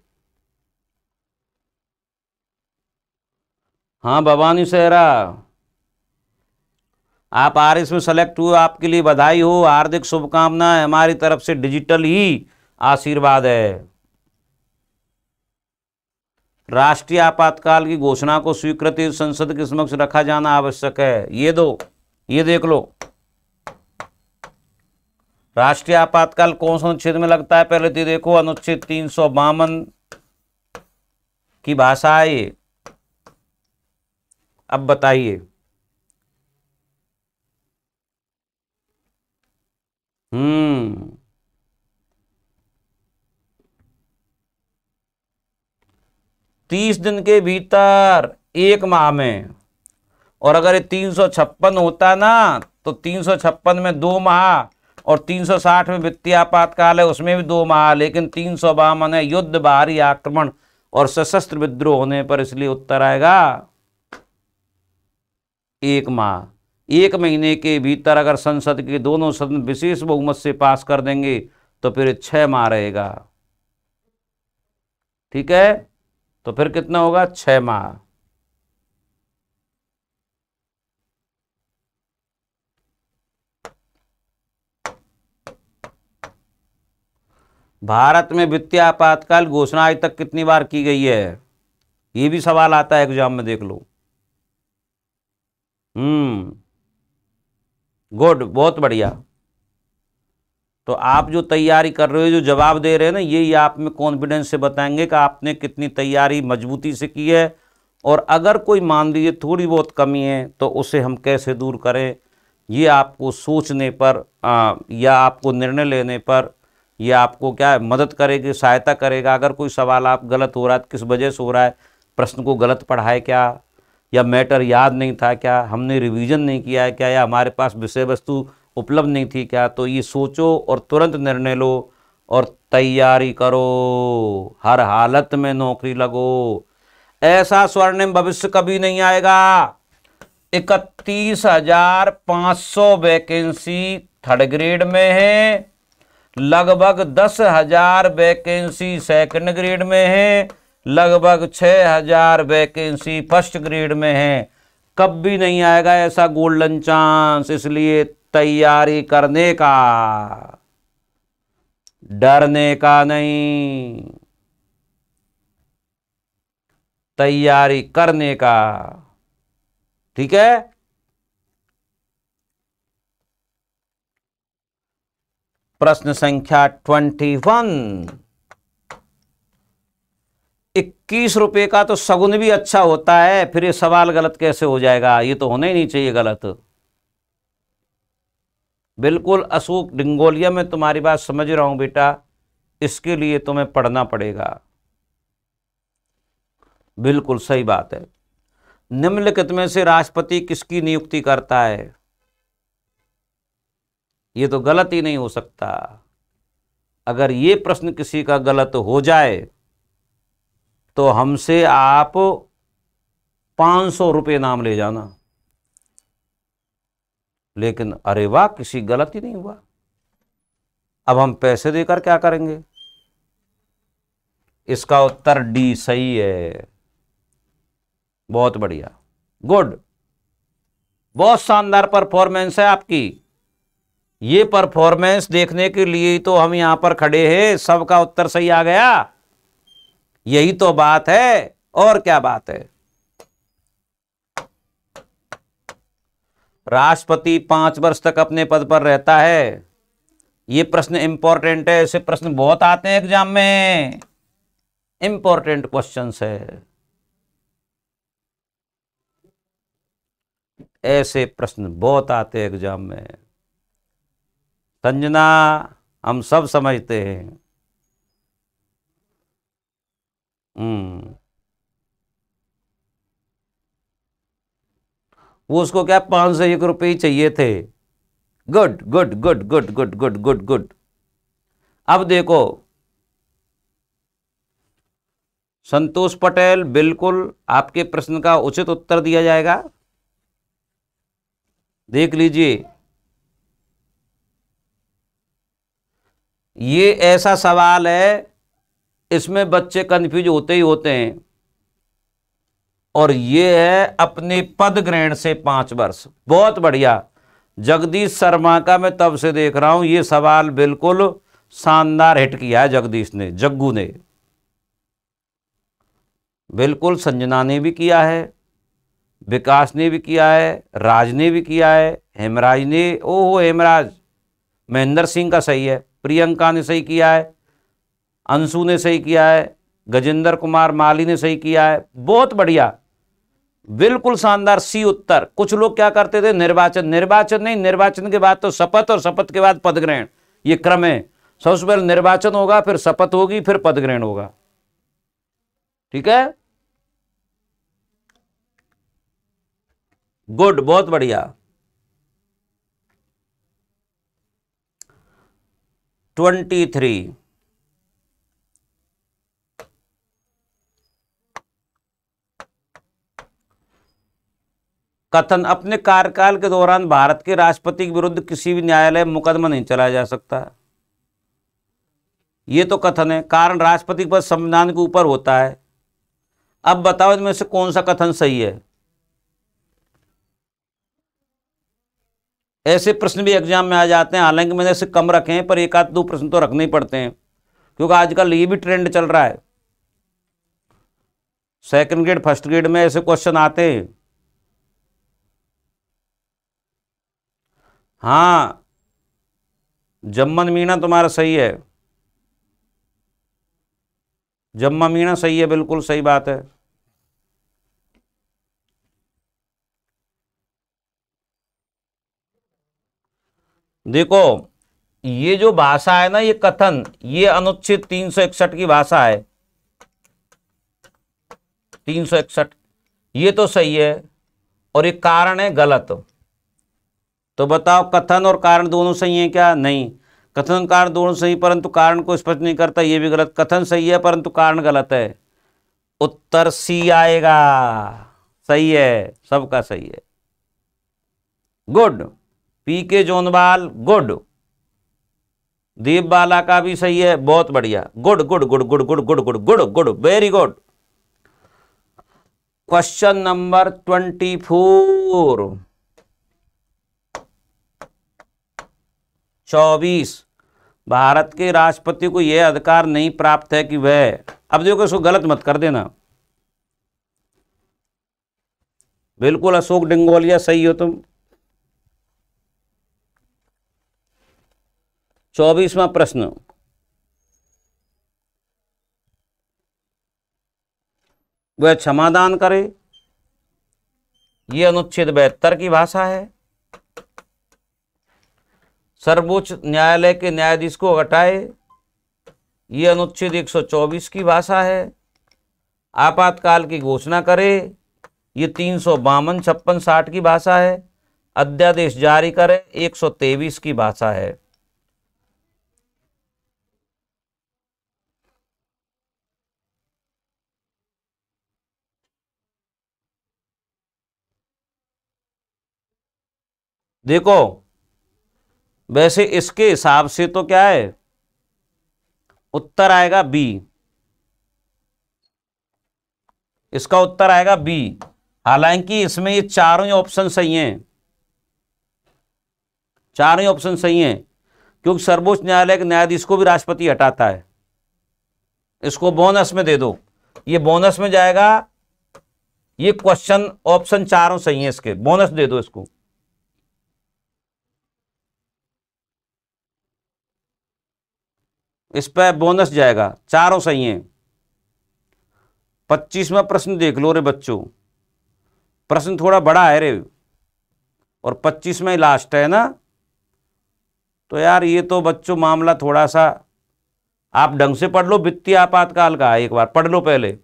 हाँ भवानी सहरा आप आर एस में सेलेक्ट हुए आपके लिए बधाई हो हार्दिक शुभकामनाएं हमारी तरफ से डिजिटल ही आशीर्वाद है राष्ट्रीय आपातकाल की घोषणा को स्वीकृति संसद के समक्ष रखा जाना आवश्यक है ये दो ये देख लो राष्ट्रीय आपातकाल कौन से अनुच्छेद में लगता है पहले तो देखो अनुच्छेद तीन सौ बावन की भाषा है ये अब बताइए हम्म तीस दिन के भीतर एक माह में और अगर ये तीन सौ छप्पन होता ना तो तीन सौ छप्पन में दो माह और 360 में वित्तीय आपातकाल है उसमें भी दो माह लेकिन तीन सौ बावन है युद्ध बाहरी आक्रमण और सशस्त्र विद्रोह होने पर इसलिए उत्तर आएगा एक माह एक महीने के भीतर अगर संसद के दोनों सदन विशेष बहुमत से पास कर देंगे तो फिर छह माह रहेगा ठीक है तो फिर कितना होगा छह माह भारत में वित्तीय आपातकाल घोषणा आज तक कितनी बार की गई है ये भी सवाल आता है एग्जाम में देख लो हम्म गुड बहुत बढ़िया तो आप जो तैयारी कर रहे हो जो जवाब दे रहे हैं ना ये आप में कॉन्फिडेंस से बताएंगे कि आपने कितनी तैयारी मजबूती से की है और अगर कोई मान लीजिए थोड़ी बहुत कमी है तो उसे हम कैसे दूर करें ये आपको सोचने पर आ, या आपको निर्णय लेने पर ये आपको क्या है मदद करेगी सहायता करेगा अगर कोई सवाल आप गलत हो रहा है तो किस वजह से हो रहा है प्रश्न को गलत पढ़ाए क्या या मैटर याद नहीं था क्या हमने रिवीजन नहीं किया है क्या या हमारे पास विषय वस्तु उपलब्ध नहीं थी क्या तो ये सोचो और तुरंत निर्णय लो और तैयारी करो हर हालत में नौकरी लगो ऐसा स्वर्णिम भविष्य कभी नहीं आएगा इकतीस हजार पाँच सौ वैकेंसी थर्ड ग्रेड में है लगभग दस हजार वैकेंसी सेकंड ग्रेड में है लगभग छह हजार वैकेंसी फर्स्ट ग्रेड में है कब भी नहीं आएगा ऐसा गोल्डन चांस इसलिए तैयारी करने का डरने का नहीं तैयारी करने का ठीक है प्रश्न संख्या ट्वेंटी वन इक्कीस रुपये का तो सगुन भी अच्छा होता है फिर ये सवाल गलत कैसे हो जाएगा ये तो होना ही नहीं चाहिए गलत बिल्कुल अशोक डिंगोलिया में तुम्हारी बात समझ रहा हूं बेटा इसके लिए तुम्हें पढ़ना पड़ेगा बिल्कुल सही बात है निम्नलिखित में से राष्ट्रपति किसकी नियुक्ति करता है ये तो गलत ही नहीं हो सकता अगर ये प्रश्न किसी का गलत हो जाए तो हमसे आप पांच सौ रुपये नाम ले जाना लेकिन अरे वाह किसी गलत ही नहीं हुआ अब हम पैसे देकर क्या करेंगे इसका उत्तर डी सही है बहुत बढ़िया गुड बहुत शानदार परफॉर्मेंस है आपकी ये परफॉर्मेंस देखने के लिए तो हम यहां पर खड़े हैं सबका उत्तर सही आ गया यही तो बात है और क्या बात है राष्ट्रपति पांच वर्ष तक अपने पद पर रहता है ये प्रश्न इंपॉर्टेंट है ऐसे प्रश्न बहुत आते हैं एग्जाम में इंपॉर्टेंट क्वेश्चन है ऐसे प्रश्न बहुत आते हैं एग्जाम में संजना हम सब समझते हैं हम्म। वो उसको क्या पांच सौ एक रुपये ही चाहिए थे good good good good good good good good अब देखो संतोष पटेल बिल्कुल आपके प्रश्न का उचित उत्तर दिया जाएगा देख लीजिए ये ऐसा सवाल है इसमें बच्चे कन्फ्यूज होते ही होते हैं और ये है अपने पद ग्रहण से पाँच वर्ष बहुत बढ़िया जगदीश शर्मा का मैं तब से देख रहा हूँ ये सवाल बिल्कुल शानदार हिट किया है जगदीश ने जग्गू ने बिल्कुल संजना ने भी किया है विकास ने भी किया है राज ने भी किया है हेमराज ने ओहो हेमराज महेंद्र सिंह का सही है प्रियंका ने सही किया है अंशु ने सही किया है गजेंद्र कुमार माली ने सही किया है बहुत बढ़िया बिल्कुल शानदार सी उत्तर कुछ लोग क्या करते थे निर्वाचन निर्वाचन नहीं निर्वाचन के बाद तो शपथ और शपथ के बाद पद ग्रहण ये क्रम है सबसे पहले निर्वाचन होगा फिर शपथ होगी फिर पद ग्रहण होगा ठीक है गुड बहुत बढ़िया ट्वेंटी थ्री कथन अपने कार्यकाल के दौरान भारत के राष्ट्रपति के विरुद्ध किसी भी न्यायालय में मुकदमा नहीं चलाया जा सकता ये तो कथन है कारण राष्ट्रपति पद संविधान के ऊपर होता है अब बताओ इनमें से कौन सा कथन सही है ऐसे प्रश्न भी एग्जाम में आ जाते हैं हालांकि मैंने ऐसे कम रखे हैं पर एक आध दो प्रश्न तो रखने ही पड़ते हैं क्योंकि आजकल ये भी ट्रेंड चल रहा है सेकंड ग्रेड फर्स्ट ग्रेड में ऐसे क्वेश्चन आते हैं हाँ जम्मन मीना तुम्हारा सही है जम्मा मीना सही है बिल्कुल सही बात है देखो ये जो भाषा है ना ये कथन ये अनुच्छेद 361 की भाषा है 361 ये तो सही है और ये कारण है गलत तो बताओ कथन और कारण दोनों सही है क्या नहीं कथन कारण दोनों सही परंतु कारण को स्पष्ट नहीं करता ये भी गलत कथन सही है परंतु कारण गलत है उत्तर सी आएगा सही है सबका सही है गुड पी के जोनवाल गुड दीप बाला का भी सही है बहुत बढ़िया good good good good good good good good good very good question number twenty four चौबीस भारत के राष्ट्रपति को यह अधिकार नहीं प्राप्त है कि वह अब देखो इसको गलत मत कर देना बिल्कुल अशोक डिंगोलिया सही हो तुम चौबीसवा प्रश्न वह क्षमादान करे यह अनुच्छेद बेहतर की भाषा है सर्वोच्च न्यायालय के न्यायाधीश को हटाए यह अनुच्छेद 124 की भाषा है आपातकाल की घोषणा करे ये तीन सौ बावन छप्पन साठ की भाषा है अध्यादेश जारी करे एक सौ तेईस की भाषा है देखो वैसे इसके हिसाब से तो क्या है उत्तर आएगा बी इसका उत्तर आएगा बी हालांकि इसमें ये चारों ही ऑप्शन सही हैं चारों ही ऑप्शन सही हैं क्योंकि सर्वोच्च न्यायालय के न्यायाधीश को भी राष्ट्रपति हटाता है इसको बोनस में दे दो ये बोनस में जाएगा ये क्वेश्चन ऑप्शन चारों सही है इसके बोनस दे दो इसको इस पर बोनस जाएगा चारों सही हैं पच्चीसवा प्रश्न देख लो रे बच्चों प्रश्न थोड़ा बड़ा है रे और पच्चीसवा लास्ट है ना तो यार ये तो बच्चों मामला थोड़ा सा आप ढंग से पढ़ लो वित्तीय आपातकाल का एक बार पढ़ लो पहले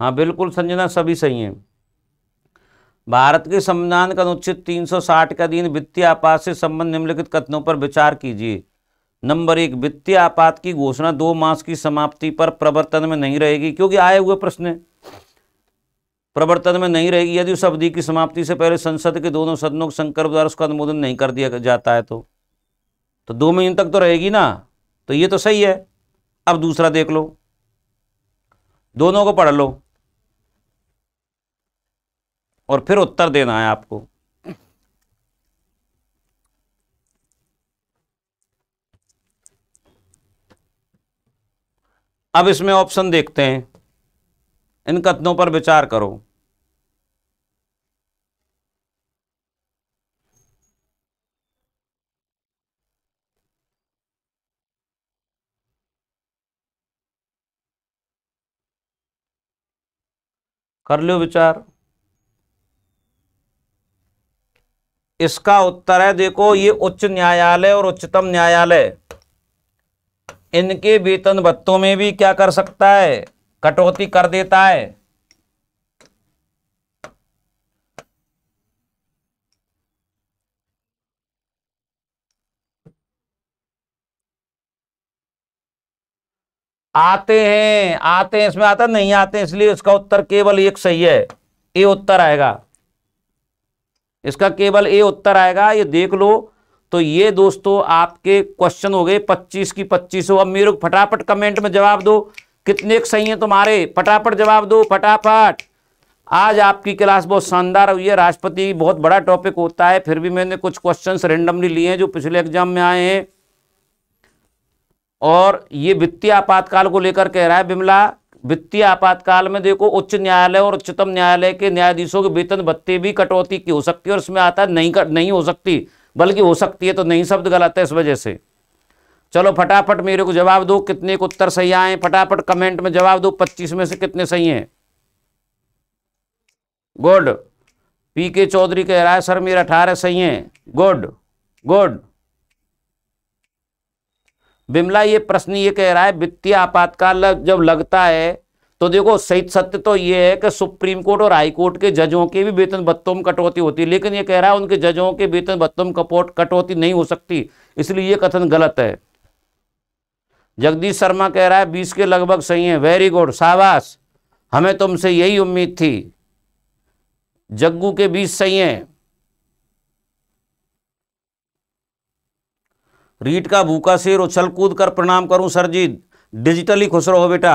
हाँ बिल्कुल संजना सभी सही हैं भारत के संविधान का अनुच्छेद 360 के अधीन वित्तीय आपात से संबंध निम्नलिखित कथनों पर विचार कीजिए नंबर एक वित्तीय आपात की घोषणा दो मास की समाप्ति पर प्रवर्तन में नहीं रहेगी क्योंकि आए हुए प्रश्न प्रवर्तन में नहीं रहेगी यदि उस अवधि की समाप्ति से पहले संसद के दोनों सदनों के संकल्प द्वारा उसका अनुमोदन नहीं कर दिया जाता है तो तो दो महीने तक तो रहेगी ना तो ये तो सही है अब दूसरा देख लो दोनों को पढ़ लो और फिर उत्तर देना है आपको अब इसमें ऑप्शन देखते हैं इन कथनों पर विचार करो कर लो विचार इसका उत्तर है देखो ये उच्च न्यायालय और उच्चतम न्यायालय इनके वेतन भत्तों में भी क्या कर सकता है कटौती कर देता है आते हैं आते हैं इसमें आता नहीं आते इसलिए इसका उत्तर केवल एक सही है ए उत्तर आएगा इसका केवल ए उत्तर आएगा ये देख लो तो ये दोस्तों आपके क्वेश्चन हो गए पच्चीस की पच्चीस हो अब मेरे को फटाफट कमेंट में जवाब दो कितने सही हैं तुम्हारे फटाफट जवाब दो फटाफट आज आपकी क्लास बहुत शानदार हुई है राष्ट्रपति बहुत बड़ा टॉपिक होता है फिर भी मैंने कुछ क्वेश्चंस रेंडमली लिए हैं जो पिछले एग्जाम में आए हैं और ये वित्तीय आपातकाल को लेकर कह रहा है बिमला वित्तीय आपातकाल में देखो उच्च न्यायालय और उच्चतम न्यायालय के न्यायाधीशों के वेतन भत्ते भी कटौती की हो सकती है और इसमें आता है नहीं कर, नहीं हो सकती बल्कि हो सकती है तो नहीं शब्द गलत है इस वजह से चलो फटाफट मेरे को जवाब दो कितने को उत्तर सही आए फटाफट कमेंट में जवाब दो पच्चीस में से कितने सही हैं गुड पी के चौधरी कह रहा है सर मेरा अठारह सही हैं गुड गुड बिमला ये प्रश्न ये कह रहा है वित्तीय आपातकाल जब लगता है तो देखो सही सत्य तो ये है कि सुप्रीम कोर्ट और हाई कोर्ट के जजों के भी वेतन भत्तों में कटौती होती है लेकिन ये कह रहा है उनके जजों के वेतन भत्तों में कपोट कटौती नहीं हो सकती इसलिए ये कथन गलत है जगदीश शर्मा कह रहा है बीस के लगभग सही है वेरी गुड शाबाश हमें तुमसे यही उम्मीद थी जग्गू के बीस सही है रीट का भूखा सिर उछल कूद कर प्रणाम करूं सर जी डिजिटली खुश रहो बेटा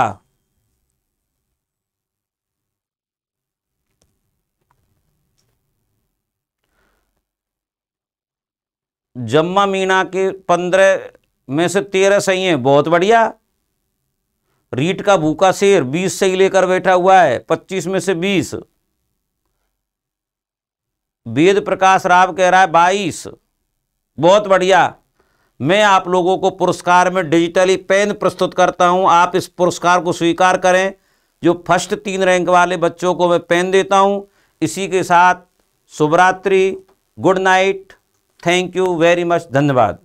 जम्मा मीना के पंद्रह में से तेरह सही हैं बहुत बढ़िया रीट का भूखा शेर बीस सही लेकर बैठा हुआ है पच्चीस में से बीस वेद प्रकाश राव कह रहा है बाईस बहुत बढ़िया मैं आप लोगों को पुरस्कार में डिजिटली पेन प्रस्तुत करता हूं आप इस पुरस्कार को स्वीकार करें जो फर्स्ट तीन रैंक वाले बच्चों को मैं पेन देता हूं इसी के साथ शुभरात्रि good night thank you very much धन्यवाद